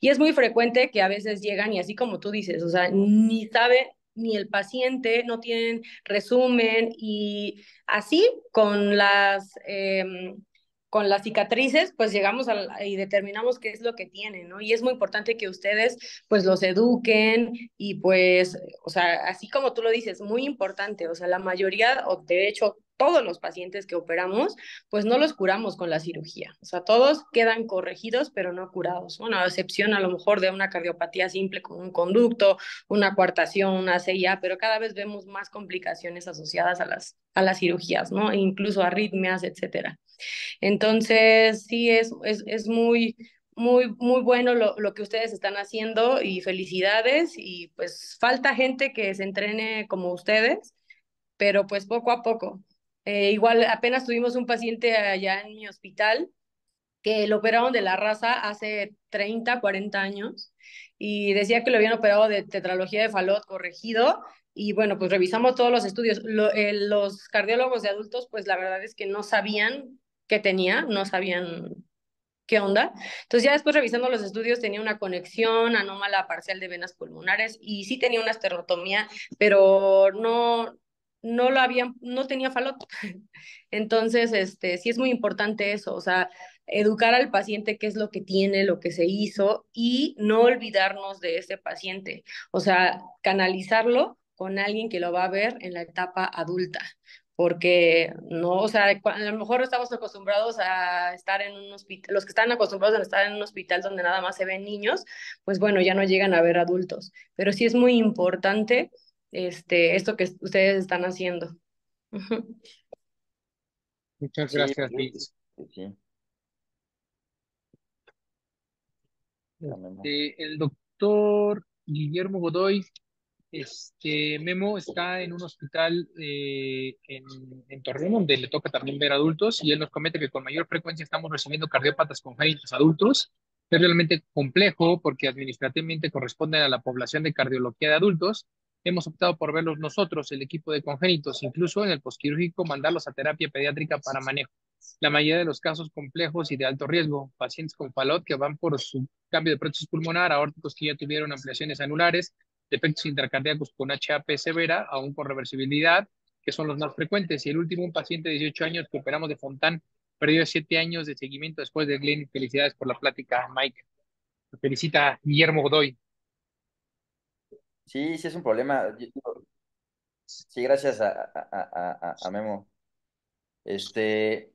y es muy frecuente que a veces llegan y así como tú dices, o sea, ni sabe ni el paciente, no tienen resumen y así con las... Em, con las cicatrices, pues llegamos y determinamos qué es lo que tienen, ¿no? Y es muy importante que ustedes, pues, los eduquen y, pues, o sea, así como tú lo dices, muy importante, o sea, la mayoría, o de hecho, todos los pacientes que operamos, pues no los curamos con la cirugía. O sea, todos quedan corregidos, pero no curados. Una excepción a lo mejor de una cardiopatía simple con un conducto, una coartación, una CIA, pero cada vez vemos más complicaciones asociadas a las, a las cirugías, ¿no? E incluso arritmias, etcétera. Entonces, sí, es, es, muy, muy, muy bueno lo, que ustedes están haciendo y felicidades y pues falta gente que se entrene como ustedes, pero pues poco a poco. Eh, igual apenas tuvimos un paciente allá en mi hospital que lo operaron de la raza hace 30, 40 años y decía que lo habían operado de tetralogía de falot corregido y bueno, pues revisamos todos los estudios. Eh, los cardiólogos de adultos, pues la verdad es que no sabían qué tenía, no sabían qué onda. Entonces ya después revisando los estudios tenía una conexión anómala parcial de venas pulmonares y sí tenía una esterotomía, pero no, no lo habían, no tenía falot. <laughs> Entonces, este, sí es muy importante eso, o sea, educar al paciente qué es lo que tiene, lo que se hizo y no olvidarnos de ese paciente, o sea, canalizarlo con alguien que lo va a ver en la etapa adulta, porque no, o sea, a lo mejor estamos acostumbrados a estar en un hospital, los que están acostumbrados a estar en un hospital donde nada más se ven niños, pues bueno, ya no llegan a ver adultos, pero sí es muy importante este, esto que ustedes están haciendo. Muchas gracias, este, el doctor Guillermo Godoy, este Memo está en un hospital eh, en, Torreón, donde le toca también ver adultos, y él nos comenta que con mayor frecuencia estamos recibiendo cardiópatas congénitos adultos. Es realmente complejo porque administrativamente corresponde a la población de cardiología de adultos, hemos optado por verlos nosotros, el equipo de congénitos, incluso en el posquirúrgico, mandarlos a terapia pediátrica para manejo. La mayoría de los casos complejos y de alto riesgo, pacientes con falot que van por su cambio de prótesis pulmonar, aórticos que ya tuvieron ampliaciones anulares, defectos intracardíacos con HAP severa, aún con reversibilidad, que son los más frecuentes. Y el último, un paciente de 18 años que operamos de Fontán, perdió 7 años de seguimiento después de Glenn. Felicidades por la plática, Mike. Felicita Guillermo Godoy. Sí, sí es un problema. Sí, gracias a, a- Memo. Este,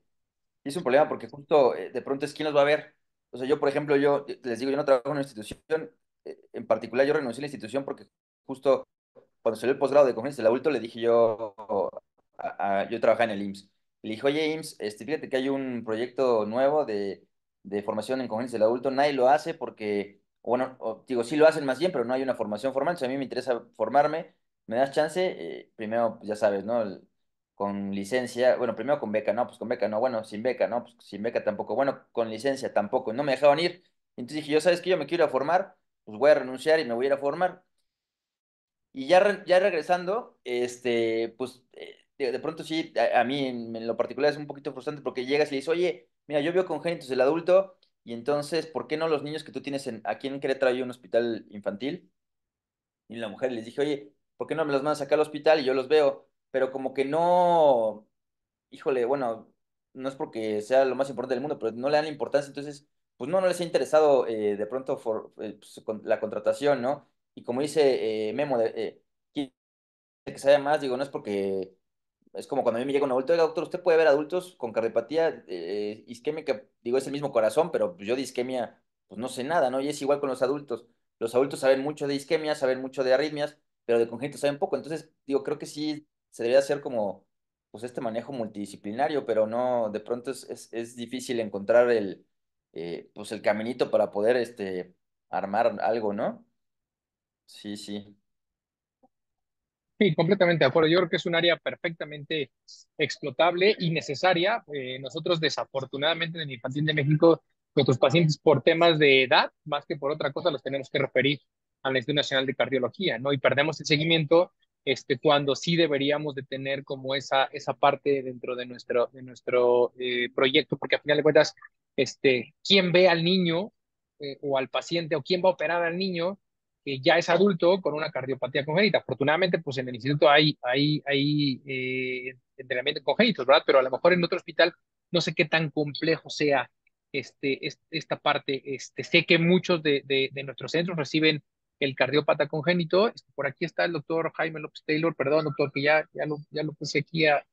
es un problema porque justo eh, de pronto es quién los va a ver. O sea, yo, por ejemplo, yo eh, les digo, yo no trabajo en una institución, eh, en particular yo renuncié a la institución porque justo cuando salió el posgrado de conferencias del adulto, le dije yo, yo trabajaba en el IMSS. Le dije, oye, IMSS, este, fíjate que hay un proyecto nuevo de, de formación en conferencias del adulto, nadie lo hace porque bueno, digo, sí lo hacen más bien, pero no hay una formación formal, si a mí me interesa formarme, me das chance, eh, primero, pues, ya sabes, ¿no? con licencia, bueno, primero con beca, no, pues con beca no, bueno, sin beca, no, pues sin beca tampoco, bueno, con licencia tampoco, no me dejaban ir. Entonces dije, yo sabes que yo me quiero formar, pues voy a renunciar y me voy a ir a formar. Y ya, ya regresando, este, pues eh, de, pronto sí, a, mí en, lo particular es un poquito frustrante porque llegas y le dices, oye, mira, yo veo congénitos pues, el adulto, y entonces, ¿por qué no los niños que tú tienes en, aquí en Querétaro hay un hospital infantil? Y la mujer les dije, oye, ¿por qué no me los mandas acá al hospital y yo los veo? Pero como que no, híjole, bueno, no es porque sea lo más importante del mundo, pero no le dan importancia, entonces, pues no, no les ha interesado eh, de pronto eh, pues, la contratación, ¿no? Y como dice eh, Memo, de, que sabe más, digo, no es porque es como cuando a mí me llega un adulto, digo, doctor, usted puede ver adultos con cardiopatía eh, isquémica, digo, es el mismo corazón, pero pues, yo de isquemia, pues no sé nada, ¿no? Y es igual con los adultos. Los adultos saben mucho de isquemia, saben mucho de arritmias, pero de congénito saben poco. Entonces, digo, creo que sí se debería hacer como, pues, este manejo multidisciplinario, pero no, de pronto es, difícil encontrar el, eh, pues, el caminito para poder, este, armar algo, ¿no? Sí, sí. Sí, completamente de acuerdo. Yo creo que es un área perfectamente explotable y necesaria. Eh, nosotros, desafortunadamente, en el infantil de México, nuestros pacientes por temas de edad, más que por otra cosa, los tenemos que referir al Instituto Nacional de Cardiología, ¿no? Y perdemos el seguimiento este, cuando sí deberíamos de tener como esa, esa parte dentro de nuestro, de nuestro eh, proyecto, porque al final de cuentas, este, quién ve al niño eh, o al paciente o quién va a operar al niño que ya es adulto con una cardiopatía congénita. Afortunadamente, pues en el instituto hay, hay, hay eh, entrenamiento congénitos, ¿verdad? Pero a lo mejor en otro hospital no sé qué tan complejo sea este, esta parte. Este, sé que muchos de, nuestros centros reciben el cardiópata congénito. Este, por aquí está el doctor Jaime López Taylor, perdón, doctor, que ya, ya, lo, ya lo puse aquí en,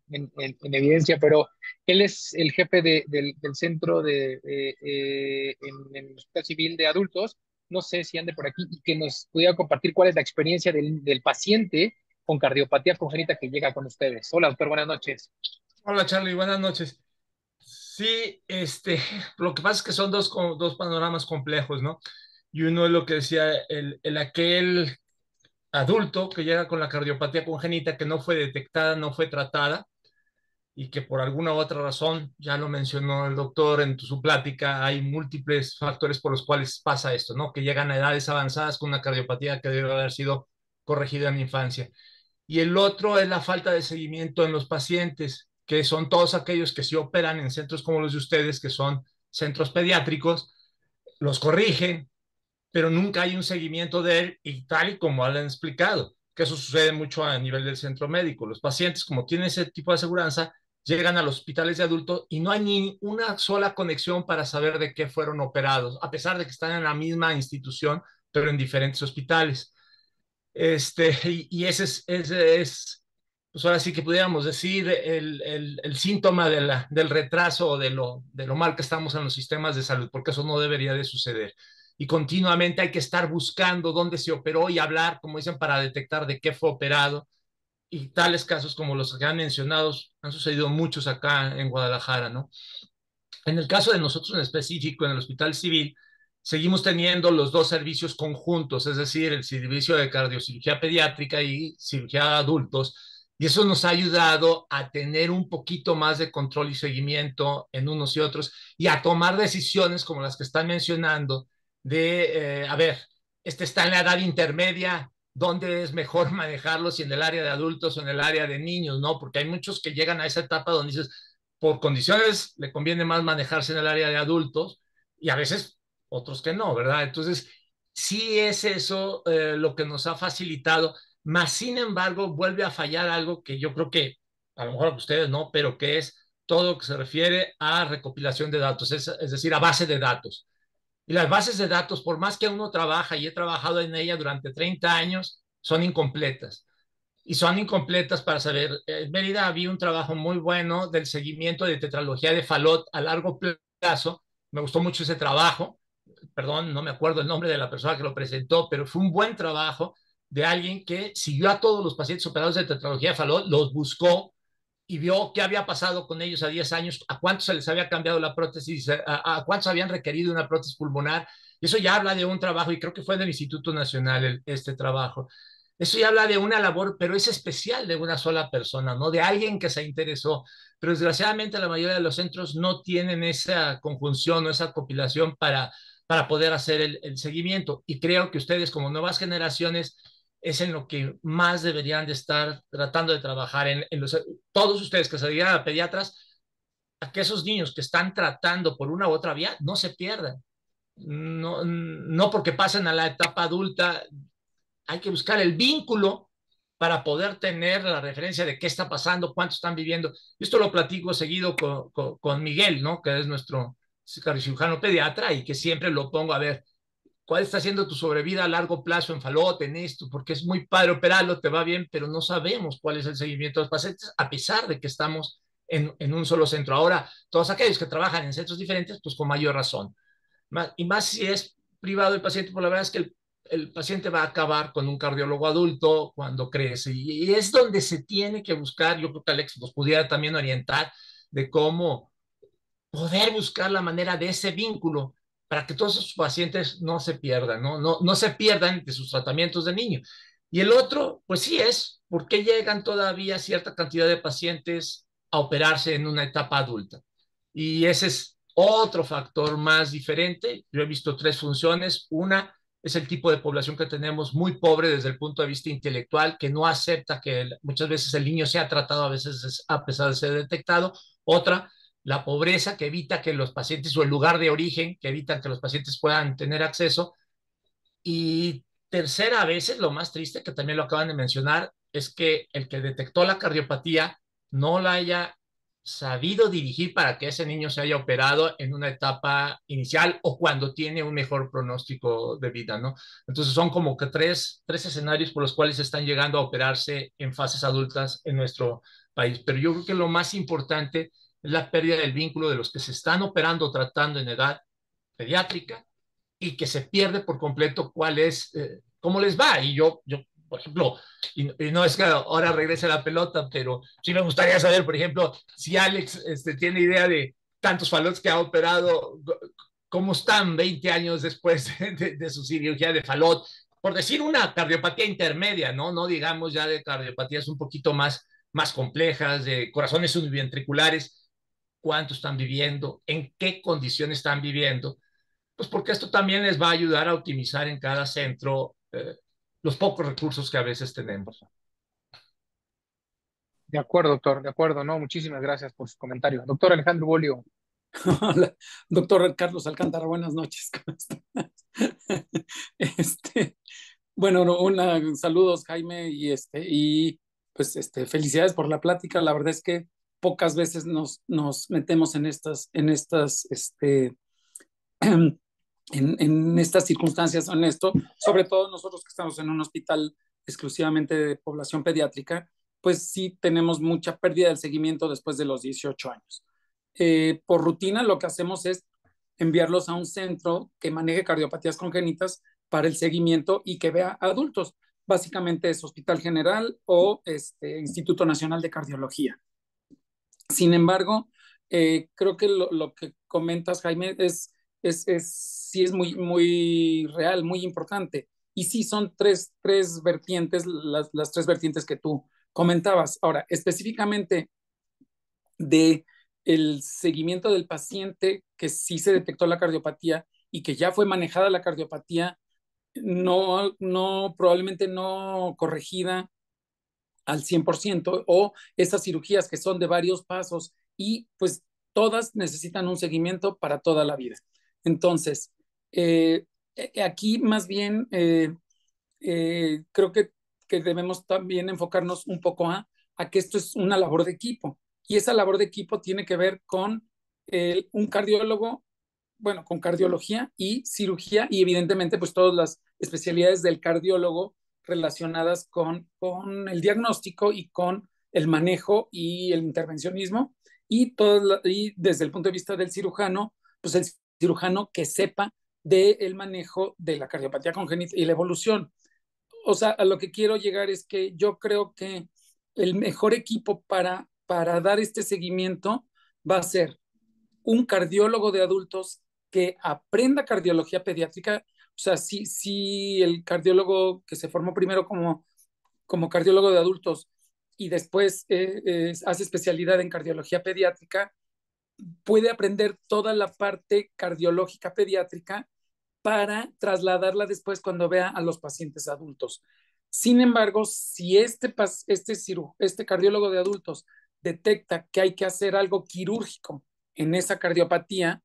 evidencia, pero él es el jefe del, centro de, eh, eh, en, el Hospital Civil de Adultos no sé si ande por aquí, y que nos pudiera compartir cuál es la experiencia del, paciente con cardiopatía congénita que llega con ustedes. Hola, doctor, buenas noches. Hola, Charlie, buenas noches. Sí, este, <laughs> lo que pasa es que son dos, dos panoramas complejos, ¿no? Y uno es lo que decía el, el aquel adulto que llega con la cardiopatía congénita que no fue detectada, no fue tratada, y que por alguna otra razón, ya lo mencionó el doctor en su plática, hay múltiples factores por los cuales pasa esto, ¿no? Que llegan a edades avanzadas con una cardiopatía que debe haber sido corregida en la infancia. Y el otro es la falta de seguimiento en los pacientes, que son todos aquellos que sí operan en centros como los de ustedes, que son centros pediátricos, los corrigen, pero nunca hay un seguimiento de él y tal y como han explicado, que eso sucede mucho a nivel del centro médico. Los pacientes, como tienen ese tipo de aseguranza, llegan a los hospitales de adultos y no hay ni una sola conexión para saber de qué fueron operados, a pesar de que están en la misma institución, pero en diferentes hospitales. Este, y, ese, es, ese es, pues ahora sí que pudiéramos decir, el, síntoma de la, del retraso o de lo, de lo mal que estamos en los sistemas de salud, porque eso no debería de suceder. Y continuamente hay que estar buscando dónde se operó y hablar, como dicen, para detectar de qué fue operado y tales casos como los que han mencionado han sucedido muchos acá en Guadalajara, ¿no? En el caso de nosotros en específico, en el Hospital Civil, seguimos teniendo los dos servicios conjuntos, es decir, el servicio de cardiocirugía pediátrica y cirugía de adultos, y eso nos ha ayudado a tener un poquito más de control y seguimiento en unos y otros y a tomar decisiones como las que están mencionando de, eh, a ver, este está en la edad intermedia, dónde es mejor <laughs> manejarlos si en el área de adultos o en el área de niños, ¿no? Porque hay muchos que llegan a esa etapa donde dices, por condiciones le conviene más manejarse en el área de adultos y a veces otros que no, ¿verdad? Entonces, sí es eso eh, lo que nos ha facilitado, más sin embargo vuelve a fallar algo que yo creo que a lo mejor ustedes no, pero que es todo lo que se refiere a recopilación de datos, es decir, a base de datos. Y las bases de datos, por más que uno trabaja y he trabajado en ella durante 30 años, son incompletas. Y son incompletas para saber. En eh, Mérida había un trabajo muy bueno del seguimiento de tetralogía de Falot a largo plazo. Me gustó mucho ese trabajo. Perdón, no me acuerdo el nombre de la persona que lo presentó, pero fue un buen trabajo de alguien que siguió a todos los pacientes operados de tetralogía de Falot, los buscó, y vio qué había pasado con ellos a 10 años, a cuántos se les había cambiado la prótesis, eh, a, cuántos habían requerido una prótesis pulmonar. eso ya habla de un trabajo, y creo que fue del Instituto Nacional este trabajo. Eso ya habla de una labor, pero es especial de una sola persona, ¿no? De alguien que se interesó. Pero desgraciadamente la mayoría de los centros no tienen esa conjunción o esa compilación para, para poder hacer el seguimiento. Y creo que ustedes como nuevas generaciones es en lo que más deberían de estar tratando de trabajar en, todos ustedes que se a pediatras, a que esos niños que están tratando por una u otra vía no se pierdan. No, no porque pasen a la etapa adulta, hay que buscar el vínculo para poder tener la referencia de qué está pasando, cuánto están viviendo. Esto lo platico seguido con, Miguel, ¿no? que es nuestro cirujano pediatra y que siempre lo pongo a ver cuál está siendo tu sobrevida a largo plazo en falote, en esto, porque es muy padre operarlo, te va bien, pero no sabemos cuál es el seguimiento de los pacientes, a pesar de que estamos en, en un solo centro. Ahora, todos aquellos que trabajan en centros diferentes, pues con mayor razón. y más si es privado el paciente, pues la verdad es que el, paciente va a acabar con un cardiólogo adulto cuando crece. y es donde se tiene que buscar, yo creo que Alex nos pudiera también orientar de cómo poder buscar la manera de ese vínculo para que todos esos pacientes no se pierdan, ¿no? No, no se pierdan de sus tratamientos de niño. Y el otro, pues sí es, porque llegan todavía cierta cantidad de pacientes a operarse en una etapa adulta? Y ese es otro factor más diferente. Yo he visto tres funciones. Una es el tipo de población que tenemos muy pobre desde el punto de vista intelectual, que no acepta que muchas veces el niño sea tratado, a veces a pesar de ser detectado. Otra la pobreza que evita que los pacientes o el lugar de origen que evita que los pacientes puedan tener acceso. Y tercera, a veces lo más triste, que también lo acaban de mencionar, es que el que detectó la cardiopatía no la haya sabido dirigir para que ese niño se haya operado en una etapa inicial o cuando tiene un mejor pronóstico de vida, ¿no? Entonces son como que tres, tres escenarios por los cuales están llegando a operarse en fases adultas en nuestro país. Pero yo creo que lo más importante la pérdida del vínculo de los que se están operando, tratando en edad pediátrica y que se pierde por completo cuál es, eh, cómo les va. Y yo, yo por ejemplo, y, no es que ahora regrese la pelota, pero sí me gustaría saber, por ejemplo, si Alex este, tiene idea de tantos falotes que ha operado, cómo están 20 años después de, su cirugía de falot, por decir una cardiopatía intermedia, ¿no? No digamos ya de cardiopatías un poquito más, más complejas, de corazones subventriculares cuánto están viviendo, en qué condiciones están viviendo, pues porque esto también les va a ayudar a optimizar en cada centro eh, los pocos recursos que a veces tenemos. De acuerdo, doctor, de acuerdo, ¿no? Muchísimas gracias por su comentario. Doctor Alejandro Bolio. <laughs> Hola, doctor Carlos Alcántara, buenas noches, <laughs> Este, bueno, un saludos, Jaime, y, este, y pues este, felicidades por la plática. La verdad es que pocas veces nos, metemos en estas, en estas, este, <clears throat> en, estas circunstancias, sobre todo nosotros que estamos en un hospital exclusivamente de población pediátrica, pues sí tenemos mucha pérdida del seguimiento después de los 18 años. Eh, por rutina lo que hacemos es enviarlos a un centro que maneje cardiopatías congénitas para el seguimiento y que vea adultos. Básicamente es Hospital General o este Instituto Nacional de Cardiología. Sin embargo, eh, creo que lo, que comentas, Jaime, es, sí es muy, muy real, muy importante. Y sí son tres, vertientes, las, tres vertientes que tú comentabas. Ahora, específicamente de el seguimiento del paciente que sí se detectó la cardiopatía y que ya fue manejada la cardiopatía, no, no probablemente no corregida al 100% o esas cirugías que son de varios pasos y pues todas necesitan un seguimiento para toda la vida. Entonces, eh, eh, aquí más bien eh, creo que, que, debemos también enfocarnos un poco a, a que esto es una labor de equipo y esa labor de equipo tiene que ver con un cardiólogo, bueno, con cardiología y cirugía y evidentemente pues todas las especialidades del cardiólogo relacionadas con, con el diagnóstico y con el manejo y el intervencionismo y, y desde el punto de vista del cirujano, pues el cirujano que sepa del manejo de la cardiopatía congénita y la evolución. O sea, a lo que quiero llegar es que yo creo que el mejor equipo para, para dar este seguimiento va a ser un cardiólogo de adultos que aprenda cardiología pediátrica o sea, si, el cardiólogo que se formó primero como, como cardiólogo de adultos y después eh, eh, hace especialidad en cardiología pediátrica, puede aprender toda la parte cardiológica pediátrica para trasladarla después cuando vea a los pacientes adultos. Sin embargo, si este, este, este cardiólogo de adultos detecta que hay que hacer algo quirúrgico en esa cardiopatía,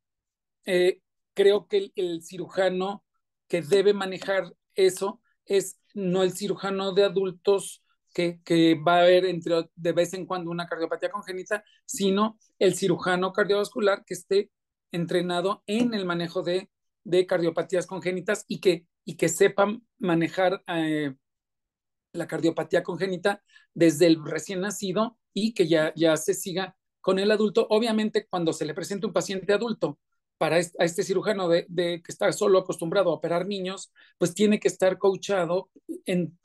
eh, creo que el, cirujano que debe manejar eso es no el cirujano de adultos que, va a haber entre, de vez en cuando una cardiopatía congénita, sino el cirujano cardiovascular que esté entrenado en el manejo de, cardiopatías congénitas y que, y que sepa manejar eh, la cardiopatía congénita desde el recién nacido y que ya, ya se siga con el adulto. Obviamente, cuando se le presenta un paciente adulto para este, cirujano de, que está solo acostumbrado a operar niños, pues tiene que estar coachado en,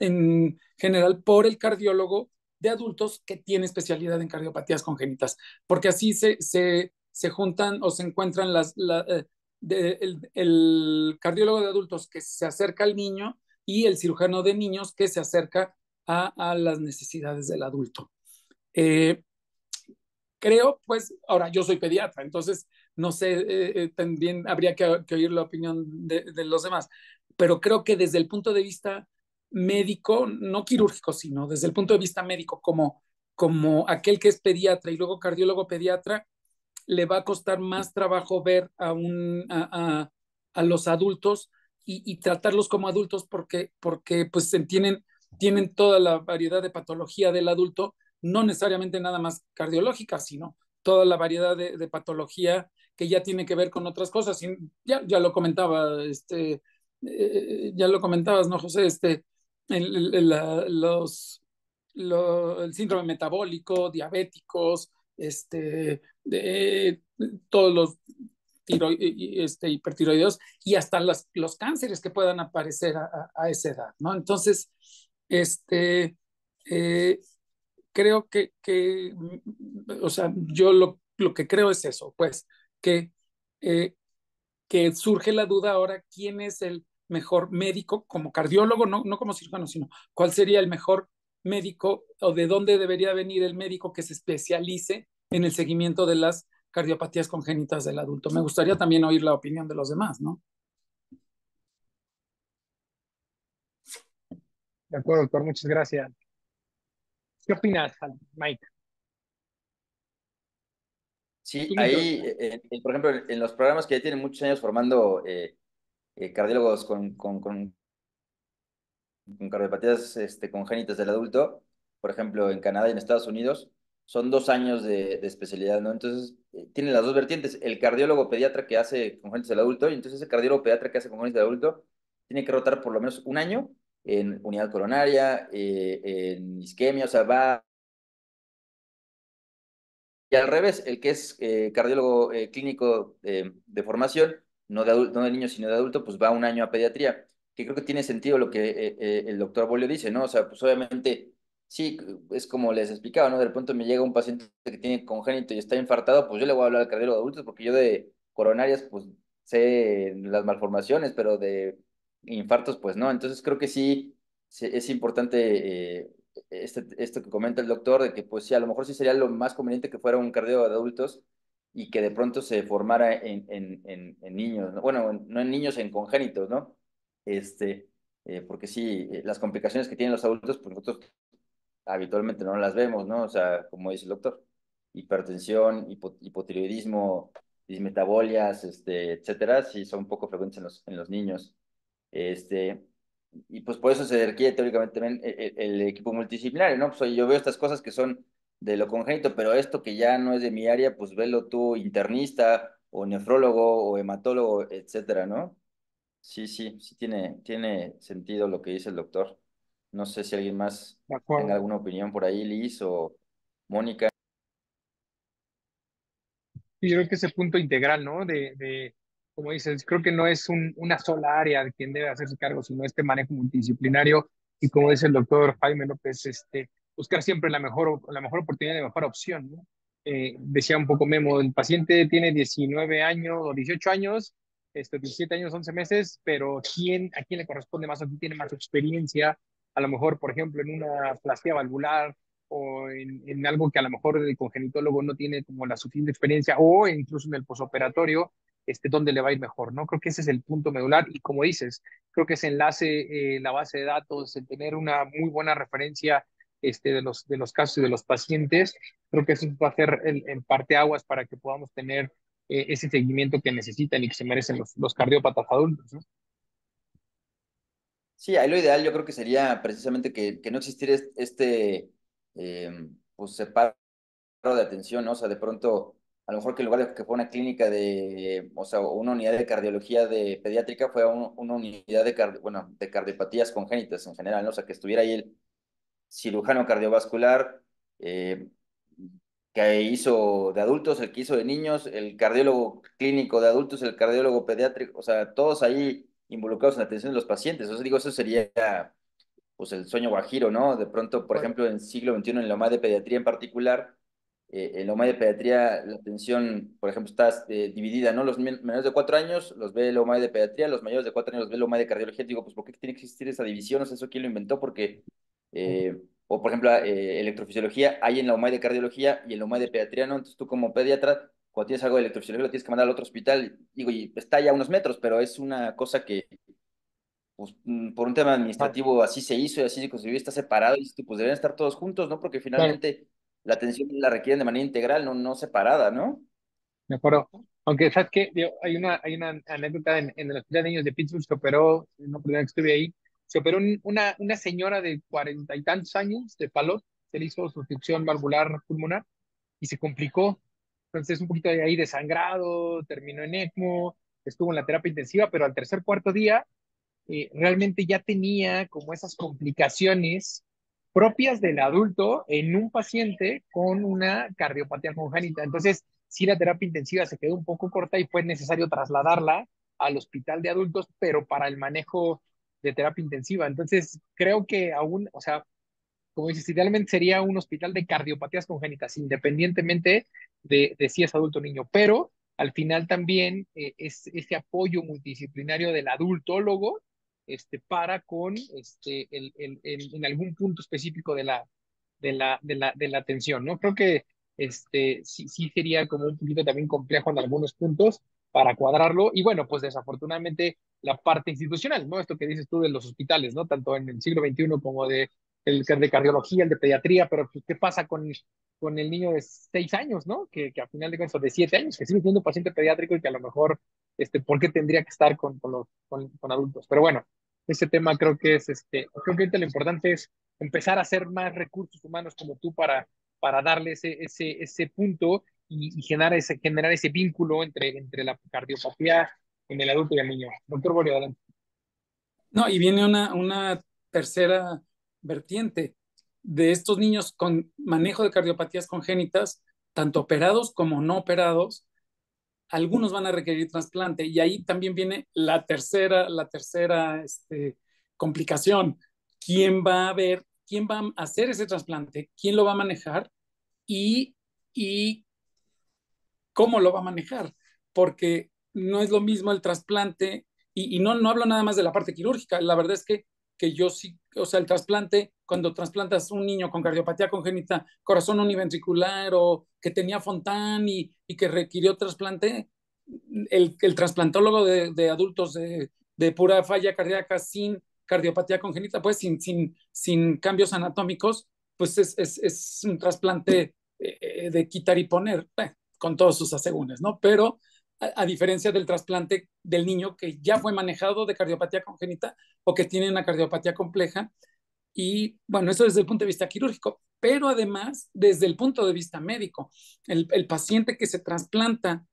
general por el cardiólogo de adultos que tiene especialidad en cardiopatías congénitas, porque así se, se, juntan o se encuentran eh, el, cardiólogo de adultos que se acerca al niño y el cirujano de niños que se acerca a, las necesidades del adulto. Eh, creo, pues, ahora yo soy pediatra, entonces no sé, eh, eh, también habría que, oír la opinión de, los demás, pero creo que desde el punto de vista médico, no quirúrgico, sino desde el punto de vista médico, como, como aquel que es pediatra y luego cardiólogo pediatra, le va a costar más trabajo ver a, a, los adultos y, tratarlos como adultos porque, porque pues tienen, tienen toda la variedad de patología del adulto, no necesariamente nada más cardiológica, sino toda la variedad de patología que ya tiene que ver con otras cosas. ya, lo comentaba, este, eh, ya lo comentabas, ¿no, José? Este, el, los, el síndrome metabólico, diabéticos, este, de, todos los este, hipertiroides y hasta los cánceres que puedan aparecer a, esa edad, ¿no? Entonces, este, eh, creo que, o sea, yo lo, que creo es eso, pues, que, eh, que surge la duda ahora, ¿quién es el mejor médico como cardiólogo, no, no como cirujano, sino cuál sería el mejor médico o de dónde debería venir el médico que se especialice en el seguimiento de las cardiopatías congénitas del adulto. Me gustaría también oír la opinión de los demás, ¿no? De acuerdo, doctor, muchas gracias. ¿Qué opinas, Mike? Sí, ahí, eh, eh, por ejemplo, en los programas que ya tienen muchos años formando eh, cardiólogos con, con, con, cardiopatías este, congénitas del adulto, por ejemplo, en Canadá y en Estados Unidos, son dos años de, especialidad, ¿no? Entonces, tienen las dos vertientes, el cardiólogo pediatra que hace congénitas del adulto, y entonces ese cardiólogo pediatra que hace congénitas del adulto tiene que rotar por lo menos un año en unidad coronaria, en isquemia, o sea, va y al revés, el que es eh, cardiólogo eh, clínico eh, de formación, no de, adulto, niño, sino de adulto, pues va un año a pediatría, que creo que tiene sentido lo que el doctor Bolio dice, ¿no? O sea, pues obviamente, sí, es como les explicaba, ¿no? De repente me llega un paciente que tiene congénito y está infartado, pues yo le voy a hablar al cardiólogo de adultos, porque yo de coronarias, pues sé las malformaciones, pero de infartos, pues no. Entonces creo que sí es importante este, esto que comenta el doctor, de que pues sí, a lo mejor sí sería lo más conveniente que fuera un cardio de adultos y que de pronto se formara en, niños, bueno, no en niños, en congénitos, ¿no? Este, eh, porque sí, eh, las complicaciones que tienen los adultos, pues nosotros habitualmente no las vemos, ¿no? O sea, como dice el doctor, hipertensión, hipotiroidismo, dismetabolias, este, etcétera, sí son poco frecuentes en los, en los niños. Este, y pues por eso se requiere teóricamente eh, eh, el, equipo multidisciplinario, ¿no? Pues yo veo estas cosas que son de lo congénito, pero esto que ya no es de mi área, pues velo tú internista o nefrólogo o hematólogo, etcétera, ¿no? Sí, sí, sí tiene, tiene sentido lo que dice el doctor. No sé si alguien más tenga alguna opinión por ahí, Liz o Mónica. Yo creo que ese punto integral, ¿no? de como dices, creo que no es una sola área de quien debe hacerse cargo, sino este manejo multidisciplinario y como dice el doctor Jaime López, este, buscar siempre la mejor, la mejor oportunidad, la mejor opción. Eh, decía un poco Memo, el paciente tiene 19 años o 18 años, 17 este, años, 11 meses, pero ¿quién, ¿a quién le corresponde más a quién tiene más experiencia? A lo mejor, por ejemplo, en una plastia valvular o en, en, algo que a lo mejor el congenitólogo no tiene como la suficiente experiencia o incluso en el posoperatorio este, dónde le va a ir mejor, ¿no? Creo que ese es el punto medular y como dices, creo que ese enlace, eh, la base de datos, el tener una muy buena referencia este, de, los, de los casos y de los pacientes, creo que eso va a hacer en parte aguas para que podamos tener eh, ese seguimiento que necesitan y que se merecen los, los cardiópatas adultos, ¿no? Sí, ahí lo ideal yo creo que sería precisamente que, no existiera este, eh, pues separo de atención, ¿no? O sea, de pronto a lo mejor que en lugar que fue una clínica de, o sea, una unidad de cardiología de pediátrica, fue una unidad de, bueno, de cardiopatías congénitas en general, ¿no? o sea, que estuviera ahí el cirujano cardiovascular eh, que hizo de adultos, el que hizo de niños, el cardiólogo clínico de adultos, el cardiólogo pediátrico, o sea, todos ahí involucrados en la atención de los pacientes. O sea, digo, eso sería pues el sueño guajiro, ¿no? De pronto, por pues ejemplo, en el siglo XXI, en la más de pediatría en particular, en eh, la de pediatría la atención, por ejemplo, está eh, dividida, ¿no? Los menores de cuatro años los ve el OMAI de pediatría, los mayores de cuatro años los ve el OMAI de cardiología. Digo, pues, ¿por qué tiene que existir esa división? o sea eso quién lo inventó, porque, eh, o por ejemplo, electrofisiología hay en la OMAI de cardiología y en la OMAI de pediatría, ¿no? Entonces tú como pediatra, cuando tienes algo de electrofisiología, lo tienes que mandar al otro hospital. Digo, y está ya a unos metros, pero es una cosa que, pues, mm, por un tema administrativo, así se hizo y así se construyó, está separado, y pues deberían estar todos juntos, ¿no? Porque finalmente la atención la requieren de manera integral, no, no separada, ¿no? Me acuerdo. Aunque, ¿sabes qué? hay, una, hay una anécdota en, en el Hospital de Niños de Pittsburgh, se operó, en creo que estuve ahí, se operó una, una señora de cuarenta y tantos años de palo se le hizo sustitución valvular pulmonar y se complicó. Entonces, un poquito de ahí desangrado, terminó en ECMO, estuvo en la terapia intensiva, pero al tercer, cuarto día, eh, realmente ya tenía como esas complicaciones propias del adulto en un paciente con una cardiopatía congénita. Entonces, si la terapia intensiva se quedó un poco corta y fue necesario trasladarla al hospital de adultos, pero para el manejo de terapia intensiva. Entonces, creo que aún, o sea, como dices, idealmente sería un hospital de cardiopatías congénitas, independientemente de, si es adulto o niño, pero al final también eh, es ese apoyo multidisciplinario del adultólogo este, para con este, el, el, en algún punto específico de la, de la, de la, de la atención, ¿no? Creo que este, sí, sería como un poquito también complejo en algunos puntos para cuadrarlo y bueno, pues desafortunadamente la parte institucional, ¿no? Esto que dices tú de los hospitales, ¿no? Tanto en el siglo XXI como de el de cardiología, el de pediatría, pero pues, ¿qué pasa con, con el niño de seis años, ¿no? Que, que al final de cuentas, de siete años, que sigue siendo paciente pediátrico y que a lo mejor, este, ¿por qué tendría que estar con, los, con adultos? Pero bueno, ese tema creo que es, este, creo que lo importante es empezar a hacer más recursos humanos como tú para, para darle ese, ese, ese punto y, generar, ese, generar ese vínculo entre, entre la cardiopatía en el adulto y el niño. Doctor Borio, adelante. No, y viene una, una tercera vertiente de estos niños con manejo de cardiopatías congénitas, tanto operados como no operados, algunos van a requerir trasplante y ahí también viene la tercera, la tercera este, complicación. ¿Quién va a ver, quién va a hacer ese trasplante? ¿Quién lo va a manejar? Y, cómo lo va a manejar, porque no es lo mismo el trasplante, y, y no, no hablo nada más de la parte quirúrgica, la verdad es que que yo sí, o sea, el trasplante, cuando trasplantas un niño con cardiopatía congénita, corazón univentricular o que tenía Fontán y, que requirió trasplante, el, el trasplantólogo de, de adultos de, de, pura falla cardíaca sin cardiopatía congénita, pues sin, sin, sin cambios anatómicos, pues es, es, es un trasplante eh, de quitar y poner, eh, con todos sus asegúnes, ¿no? Pero a, diferencia del trasplante del niño que ya fue manejado de cardiopatía congénita o que tiene una cardiopatía compleja. Y bueno, eso desde el punto de vista quirúrgico, pero además desde el punto de vista médico. El, paciente que se trasplanta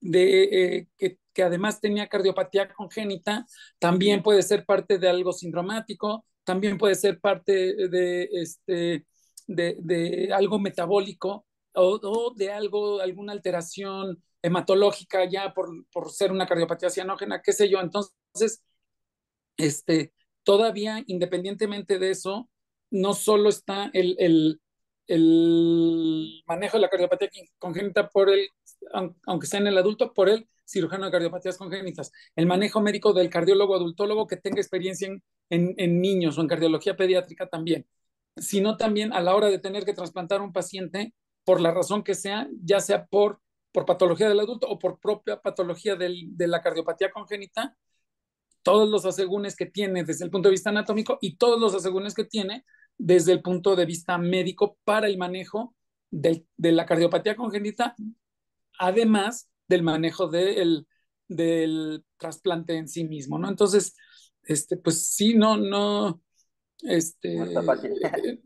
de, eh, que, además tenía cardiopatía congénita, también puede ser parte de algo sindromático, también puede ser parte de, este, de, de, algo metabólico o, de algo, alguna alteración hematológica ya por, ser una cardiopatía cianógena, qué sé yo. Entonces, este, todavía independientemente de eso, no solo está el, el, manejo de la cardiopatía congénita por el, aunque sea en el adulto, por el cirujano de cardiopatías congénitas, el manejo médico del cardiólogo adultólogo que tenga experiencia en, niños o en cardiología pediátrica también, sino también a la hora de tener que trasplantar un paciente, por la razón que sea, ya sea por, por patología del adulto o por propia patología de la cardiopatía congénita, todos los asegúnes que tiene desde el punto de vista anatómico y todos los asegúnes que tiene desde el punto de vista médico para el manejo de la cardiopatía congénita, además del manejo del trasplante en sí mismo, ¿no? Entonces, este, pues sí, no, no, este,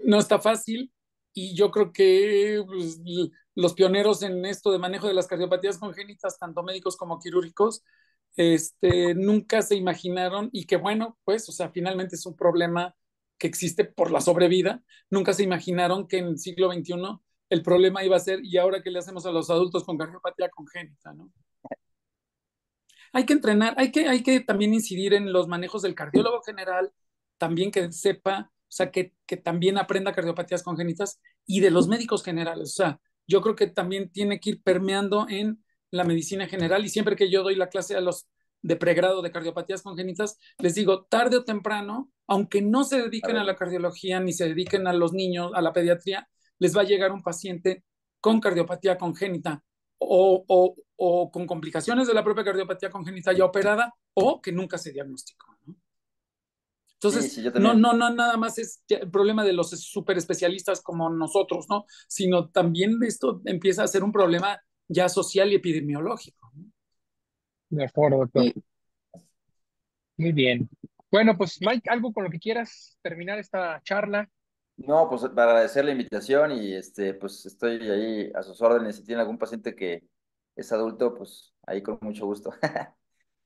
No está fácil eh, y yo creo que pues, los pioneros en esto de manejo de las cardiopatías congénitas, tanto médicos como quirúrgicos, este, nunca se imaginaron y que bueno, pues, o sea, finalmente es un problema que existe por la sobrevida, nunca se imaginaron que en el siglo XXI el problema iba a ser, ¿y ahora qué le hacemos a los adultos con cardiopatía congénita? ¿no? Hay que entrenar, hay que, hay que también incidir en los manejos del cardiólogo general, también que sepa o sea, que, que también aprenda cardiopatías congénitas y de los médicos generales. O sea, yo creo que también tiene que ir permeando en la medicina general y siempre que yo doy la clase a los de pregrado de cardiopatías congénitas, les digo, tarde o temprano, aunque no se dediquen a, la cardiología ni se dediquen a los niños, a la pediatría, les va a llegar un paciente con cardiopatía congénita o, o con complicaciones de la propia cardiopatía congénita ya operada o que nunca se diagnosticó. Entonces, no, no, no, nada más es el problema de los super especialistas como nosotros, ¿no? Sino también esto empieza a ser un problema ya social y epidemiológico. ¿no? De acuerdo, doctor. Muy bien. Bueno, pues Mike, algo con lo que quieras terminar esta charla. No, pues para agradecer la invitación y este, pues estoy ahí a sus órdenes. Si tiene algún paciente que es adulto, pues ahí con mucho gusto. <laughs>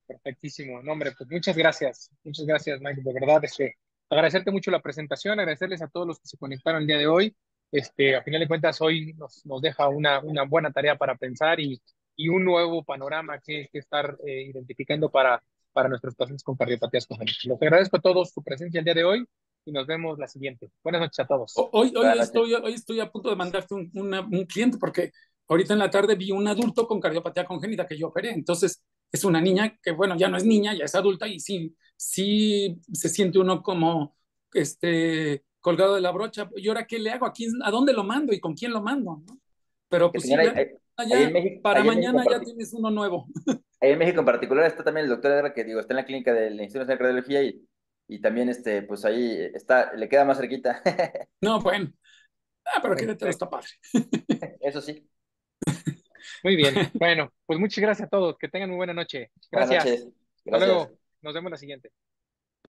Perfectísimo. No, hombre, pues muchas gracias. Muchas gracias, Mike. De verdad, este, agradecerte mucho la presentación, agradecerles a todos los que se conectaron el día de hoy. Este, a final de cuentas, hoy nos, nos deja una, una buena tarea para pensar y, y un nuevo panorama que, que estar eh, identificando para, para nuestros pacientes con cardiopatías congénitas. Les agradezco a todos su presencia el día de hoy y nos vemos la siguiente. Buenas noches a todos. Hoy, hoy, estoy, hoy estoy a punto de mandarte un, un cliente porque ahorita en la tarde vi un adulto con cardiopatía congénita que yo operé. Entonces, es una niña que, bueno, ya no es niña, ya es adulta y sí, sí se siente uno como este, colgado de la brocha. ¿Y ahora qué le hago? ¿A, quién, a dónde lo mando y con quién lo mando? Pero pues para mañana ya tienes uno nuevo. Ahí <laughs> en México en particular está también el doctor Edra, que digo, está en la clínica del Instituto de Cardiología y, y también este, pues ahí está, le queda más cerquita. <laughs> No, bueno. Ah, pero quédate, está padre. <laughs> Eso sí. Muy bien. <laughs> bueno, pues muchas gracias a todos. Que tengan muy buena noche. Gracias. Hasta luego. Nos vemos la siguiente.